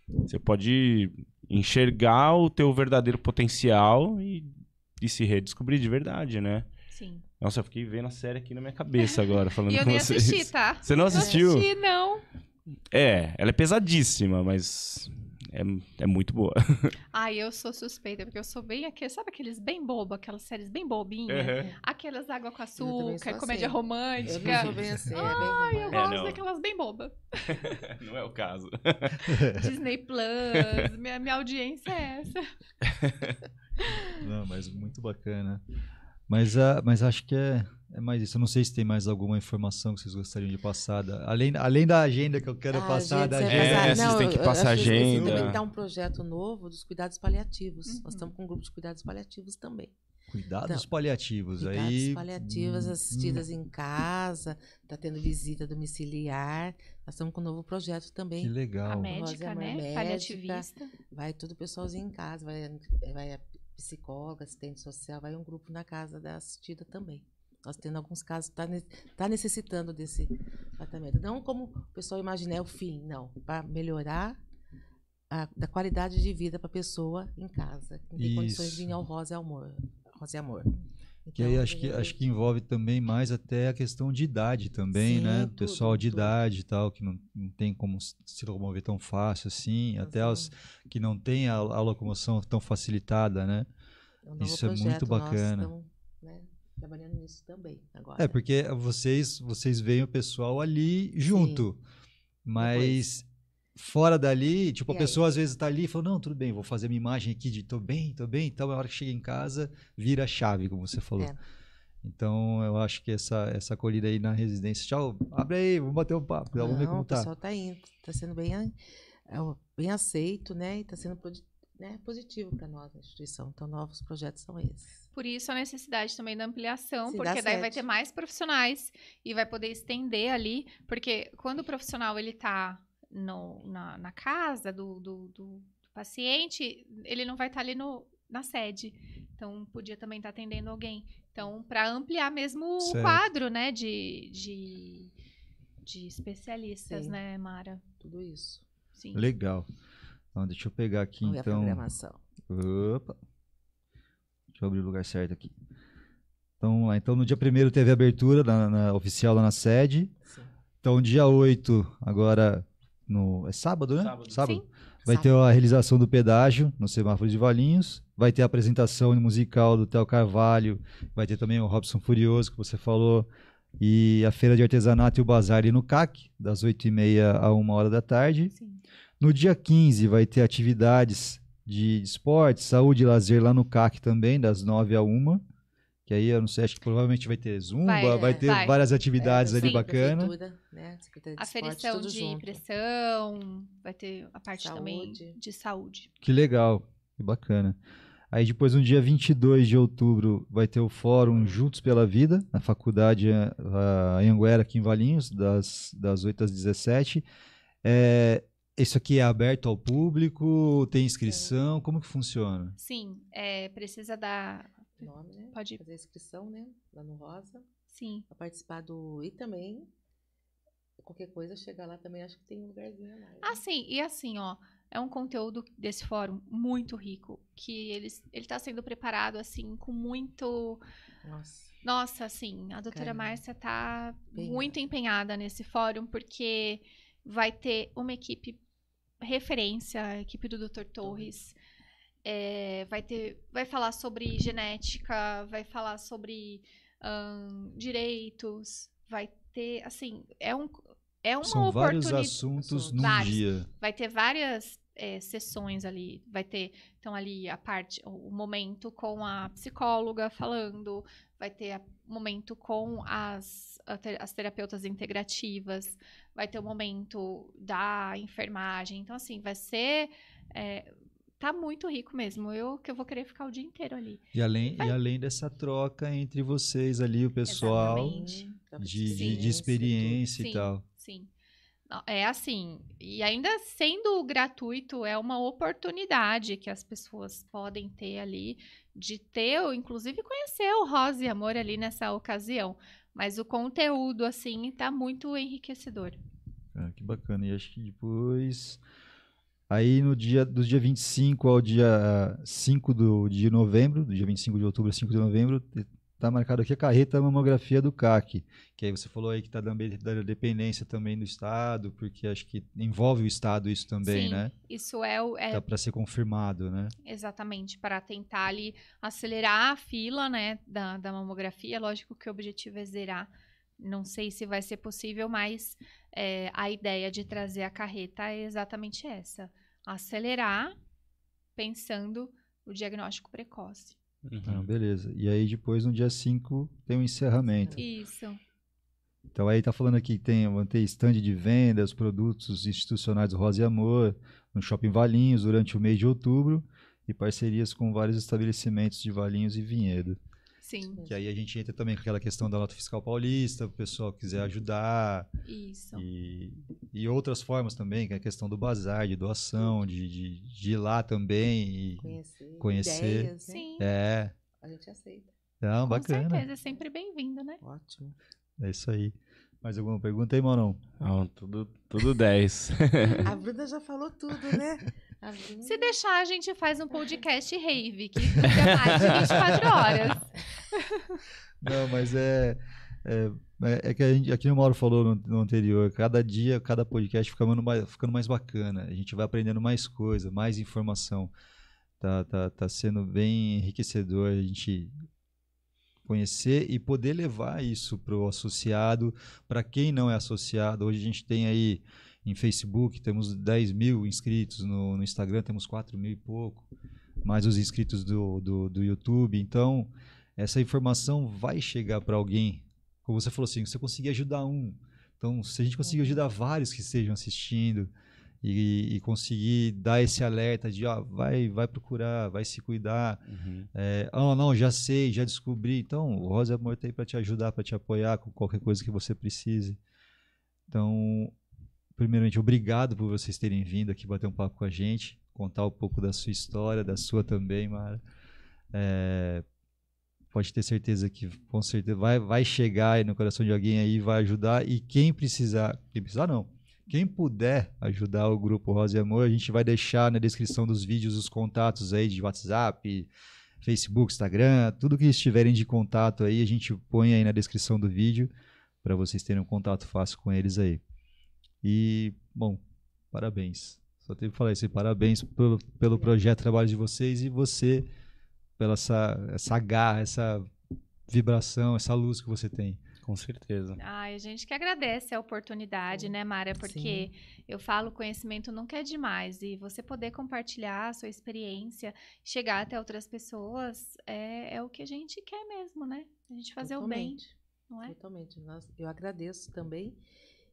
Você pode enxergar o teu verdadeiro potencial e, e se redescobrir de verdade, né? Sim. Nossa, eu fiquei vendo a série aqui na minha cabeça agora, falando e eu com nem assisti, tá? Você não assistiu? Não assisti, não. É, ela é pesadíssima, mas é, é muito boa. Ah, eu sou suspeita, porque eu sou bem aquele. Sabe aqueles bem bobos, aquelas séries bem bobinhas? Uhum. Aquelas água com açúcar, comédia assim. romântica. Eu sou bem assim, Ai, é bem eu gosto é, daquelas bem boba. não é o caso. Disney Plus, minha, minha audiência é essa. Não, mas muito bacana. Mas, ah, mas acho que é é mais isso. Eu não sei se tem mais alguma informação que vocês gostariam de passar. Além, além da agenda que eu quero ah, passar, gente, da agenda. É, é, vocês têm que passar agenda. Que um projeto novo dos cuidados paliativos. Uhum. Nós estamos com um grupo de cuidados paliativos também. Cuidados então, paliativos. Cuidados aí... paliativos, hum, assistidas hum. em casa, está tendo visita domiciliar. Nós estamos com um novo projeto também. Que legal. A médica, a né? Médica, Paliativista. Vai todo o pessoalzinho em casa, vai, vai a psicóloga, assistente social, vai um grupo na casa da assistida também. Nós tá temos alguns casos que tá, tá necessitando desse tratamento. Não como o pessoal imagina, é o fim, não. Para melhorar a, qualidade de vida para a pessoa em casa, que tem condições de ir ao Rosa e Amor. Rosa e Amor. Então, que aí acho que, é acho que envolve também mais até a questão de idade também, Sim, né? Tudo, Pessoal de tudo. idade e tal, que não, não tem como se locomover tão fácil assim, até os que não têm a, a locomoção tão facilitada, né? É um Isso é muito bacana. Nosso, então, trabalhando nisso também agora. É, porque vocês, vocês veem o pessoal ali junto. Sim. Mas Depois. fora dali, tipo, e a pessoa aí? às vezes está ali e fala, não, tudo bem, vou fazer minha imagem aqui de tô bem, tô bem. Então, a hora que chega em casa, vira a chave, como você falou. É. Então, eu acho que essa, essa acolhida aí na residência. Tchau, abre aí, vamos bater um papo. Vamos ver como O tá". pessoal tá indo, tá sendo bem, é, bem aceito, né? E tá sendo né, positivo para nós, a instituição. Então, novos projetos são esses. Por isso a necessidade também da ampliação, Se porque daí vai ter mais profissionais e vai poder estender ali, porque quando o profissional ele está na, na, casa do, do, do, paciente, ele não vai estar tá ali no, na sede. Então, podia também estar tá atendendo alguém. Então, para ampliar mesmo certo. o quadro, né, de, de, de especialistas, Sim. né, Mara? Tudo isso. Sim. Legal. Então, deixa eu pegar aqui Vamos então. Ver a então. programação. Opa. Deixa eu abrir o lugar certo aqui. Então, lá. Então, no dia 1 teve a abertura na, na, oficial lá na sede. Sim. Então, dia 8, agora no é sábado, né? Sábado. sábado. Vai sábado. ter a realização do pedágio no semáforo de Valinhos, vai ter a apresentação musical do Tel Carvalho, vai ter também o Robson Furioso que você falou e a feira de artesanato e o bazar ali no CAC, das 8h30 a 1 hora da tarde. Sim. No dia 15 vai ter atividades de esporte, saúde e lazer lá no CAC também, das 9 a 1. Que aí eu não sei, acho que provavelmente vai ter Zumba, vai, é, vai ter vai. várias atividades é, ali bacana, bacanas. Né? Aferição de junto. pressão, vai ter a parte saúde. também de saúde. Que legal, que bacana. Aí depois, no dia 22 de outubro, vai ter o Fórum Juntos pela Vida, na Faculdade eh, Anguera, aqui em Valinhos, das, das 8 às 17. É, isso aqui é aberto ao público? Tem inscrição? É. Como que funciona? Sim, é, precisa dar nome, né? Pode fazer inscrição, né? Lá no Rosa. Sim. Pra participar do. E também, qualquer coisa, chegar lá também, acho que tem um lugarzinho lá. Né? Ah, sim. E assim, ó, é um conteúdo desse fórum muito rico. Que ele, ele tá sendo preparado, assim, com muito. Nossa. Nossa, assim, a doutora Caramba. Márcia tá Bem... muito empenhada nesse fórum, porque vai ter uma equipe referência, a equipe do Dr. Torres. É, vai, ter, vai falar sobre genética, vai falar sobre direitos, vai ter, assim, é um é uma São vários assuntos num vários. dia. Vai ter várias é, sessões ali. Vai ter, então, ali a parte, o momento com a psicóloga falando, vai ter o momento com as, as terapeutas integrativas, vai ter o momento da enfermagem. Então, assim, vai ser. É, tá muito rico mesmo. Eu que eu vou querer ficar o dia inteiro ali. E além, vai. e além dessa troca entre vocês ali, o pessoal. De, de, de, experiência sim, e tal. Sim, é assim, e ainda sendo gratuito, é uma oportunidade que as pessoas podem ter ali de ter, ou inclusive conhecer o Rose e Amor ali nessa ocasião. Mas o conteúdo, assim, tá muito enriquecedor. Ah, que bacana. E acho que depois. Aí no dia do dia 25 ao dia 5 do, de novembro, do dia 25 de outubro a 5 de novembro, tá marcado aqui a carreta mamografia do CAC, que aí você falou aí que está também da dependência também do Estado, porque acho que envolve o Estado isso também, Sim, né? Isso é o. É... Tá para ser confirmado, né? Exatamente, para tentar ali acelerar a fila, né, da, da mamografia. Lógico que o objetivo é zerar. Não sei se vai ser possível, mas é, a ideia de trazer a carreta é exatamente essa: acelerar pensando o diagnóstico precoce. Então, uhum. Ah, beleza. E aí depois no dia 5 tem o um encerramento. Isso. Então aí tá falando aqui que tem, vão ter stand de vendas, produtos institucionais do Rosa e Amor, no Shopping Valinhos durante o mês de outubro e parcerias com vários estabelecimentos de Valinhos e Vinhedo. Sim. Que aí a gente entra também com aquela questão da nota fiscal paulista, o pessoal quiser ajudar. Isso. E, e outras formas também, que é a questão do bazar, de doação, de, de, de ir lá também e conhecer. conhecer. Ideias, né? Sim. É. A gente aceita. Então, com bacana. Com certeza, sempre bem-vindo, né? Ótimo. É isso aí. Mais alguma pergunta aí, Manon? Não, tudo, tudo 10. a Bruna já falou tudo, né? Tá Se deixar, a gente faz um podcast rave, que fica mais de 24 horas. Não, mas é, é. É, é, que a gente, aqui o Mauro falou no, no, anterior, cada dia, cada podcast fica mais, ficando mais bacana. A gente vai aprendendo mais coisa, mais informação. Tá, tá, tá sendo bem enriquecedor a gente conhecer e poder levar isso para o associado, para quem não é associado. Hoje a gente tem aí em Facebook temos 10 mil inscritos, no, no Instagram temos 4 mil e pouco, mais os inscritos do, do, do YouTube. Então, essa informação vai chegar para alguém. Como você falou assim, você conseguir ajudar um. Então, se a gente conseguir uhum. ajudar vários que estejam assistindo e, e conseguir dar esse alerta de, ó, ah, vai, vai procurar, vai se cuidar. Uhum. É, oh, não, já sei, já descobri. Então, o Rosa Amor aí para te ajudar, para te apoiar com qualquer coisa que você precise. Então, primeiramente, obrigado por vocês terem vindo aqui bater um papo com a gente, contar um pouco da sua história, da sua também, Mara. É, pode ter certeza que com certeza vai, vai chegar aí no coração de alguém aí, vai ajudar. E quem precisar, quem precisar não, quem puder ajudar o grupo Rosa e Amor, a gente vai deixar na descrição dos vídeos os contatos aí de WhatsApp, Facebook, Instagram, tudo que estiverem de contato aí, a gente põe aí na descrição do vídeo para vocês terem um contato fácil com eles aí. E, bom, parabéns. Só tenho que falar isso. Parabéns pelo, pelo projeto, trabalho de vocês e você pela essa, essa garra, essa vibração, essa luz que você tem. Com certeza. Ai, a gente que agradece a oportunidade, né, Mara? Porque Sim. eu falo, conhecimento nunca é demais. E você poder compartilhar a sua experiência, chegar até outras pessoas, é, é o que a gente quer mesmo, né? A gente fazer Totalmente. o bem, não é? Totalmente. eu agradeço também.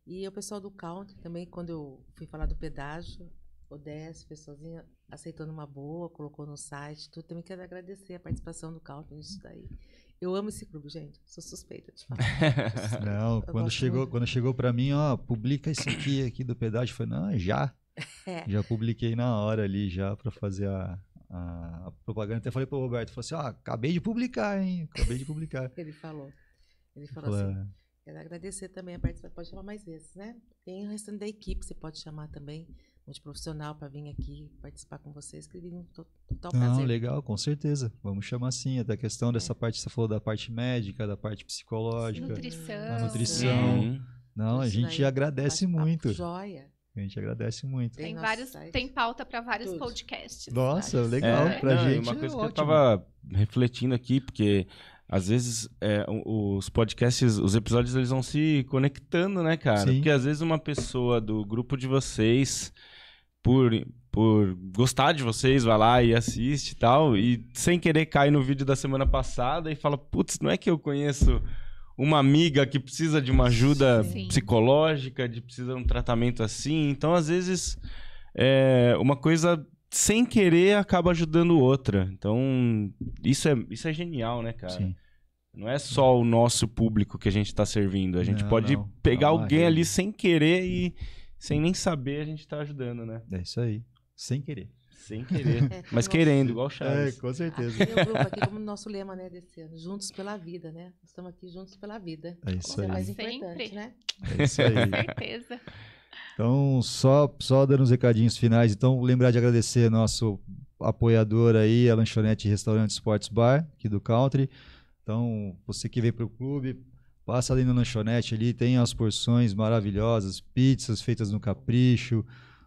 E o pessoal do country também, quando eu fui falar do pedágio, o Odessa, pessoalzinha, aceitou numa boa, colocou no site, tudo. Também quero agradecer a participação do country nisso daí. Eu amo esse clube, gente. Sou suspeita de falar. não, eu quando chegou, quando chegou para mim, ó, publica isso aqui aqui do pedágio, foi não, é já. É. Já publiquei na hora ali já para fazer a, a propaganda. Até falei pro Roberto, falei assim, ó, acabei de publicar, hein? Acabei de publicar. ele falou. Ele falou, falou assim: é. Quero é, agradecer também a participação. Pode chamar mais vezes, né? Tem o restante da equipe, você pode chamar também, multiprofissional, para vir aqui participar com vocês, que um total prazer. Não, legal, com certeza. Vamos chamar sim. Até a questão é. dessa é. parte, você falou da parte médica, da parte psicológica. Nutrição. Da nutrição. É. Não, a gente agradece muito. Joia. A gente agradece muito. Tem, vários, tem pauta para vários Tudo. podcasts. Nossa, vários. legal. É, pra não, gente. Uma é coisa é que ótimo. eu tava refletindo aqui, porque às vezes é, os podcasts, os episódios, eles vão se conectando, né, cara? Sim. Porque às vezes uma pessoa do grupo de vocês, por, por gostar de vocês, vai lá e assiste e tal, e sem querer cai no vídeo da semana passada e fala: putz, não é que eu conheço uma amiga que precisa de uma ajuda Sim. psicológica, de precisa de um tratamento assim. Então, às vezes, é, uma coisa sem querer acaba ajudando outra. Então, isso é, isso é genial, né, cara? Sim. Não é só o nosso público que a gente está servindo. A gente não, pode não. pegar é alguém ali sem querer e sem nem saber a gente está ajudando, né? É isso aí. Sem querer. Sem querer. É, Mas querendo, igual o Chaves. É, com certeza. Aqui, o grupo aqui, como nosso lema né, desse ano, juntos pela vida, né? Estamos aqui juntos pela vida. É isso é aí. É mais importante, Sempre. né? É isso aí. Com certeza. Então, só, só dando uns recadinhos finais. Então, lembrar de agradecer nosso apoiador aí, a lanchonete Restaurante Sports Bar, aqui do Country. Então, você que vem para o clube, passa ali na lanchonete ali, tem as porções maravilhosas, pizzas feitas no capricho,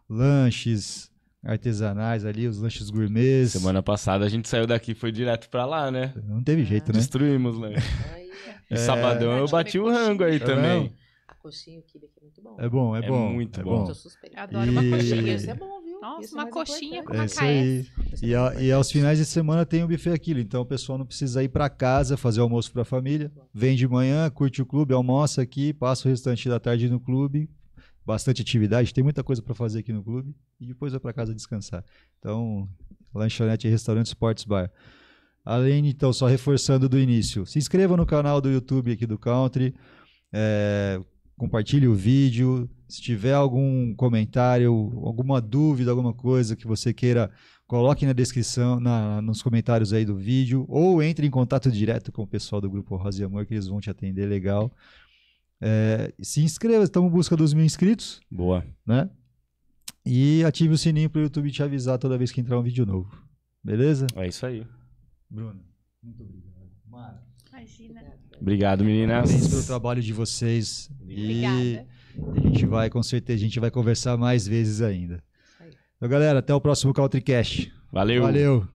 lanches artesanais ali, os lanches gourmets. Semana passada a gente saiu daqui, foi direto para lá, né? Não teve jeito, ah. né? Destruímos, né? e é... sabadão eu bati o rango aí é também coxinha, o aqui é muito bom. É bom, é, é bom. É muito é bom. bom. Adoro e... uma coxinha. Isso é bom, viu? Nossa, isso é uma coxinha importante. com uma é isso e, e, aos finais de semana tem o um buffet aquilo. Então o pessoal não precisa ir para casa fazer almoço para a família. Vem de manhã, curte o clube, almoça aqui, passa o restante da tarde no clube. Bastante atividade, tem muita coisa para fazer aqui no clube. E depois vai para casa descansar. Então, lanchonete, restaurante, sports bar. Além, então, só reforçando do início, se inscreva no canal do YouTube aqui do Country. É, compartilhe o vídeo. Se tiver algum comentário, alguma dúvida, alguma coisa que você queira, coloque na descrição, na, nos comentários aí do vídeo, ou entre em contato direto com o pessoal do Grupo Rosa e Amor, que eles vão te atender legal. É, se inscreva, estamos em busca dos mil inscritos. Boa. Né? E ative o sininho para o YouTube te avisar toda vez que entrar um vídeo novo. Beleza? É isso aí. Bruno, muito obrigado. Mara. Imagina. Obrigado, meninas. Parabéns pelo trabalho de vocês. Obrigada. E a gente vai, com certeza, a gente vai conversar mais vezes ainda. Então, galera, até o próximo Caltricast. Valeu. Valeu.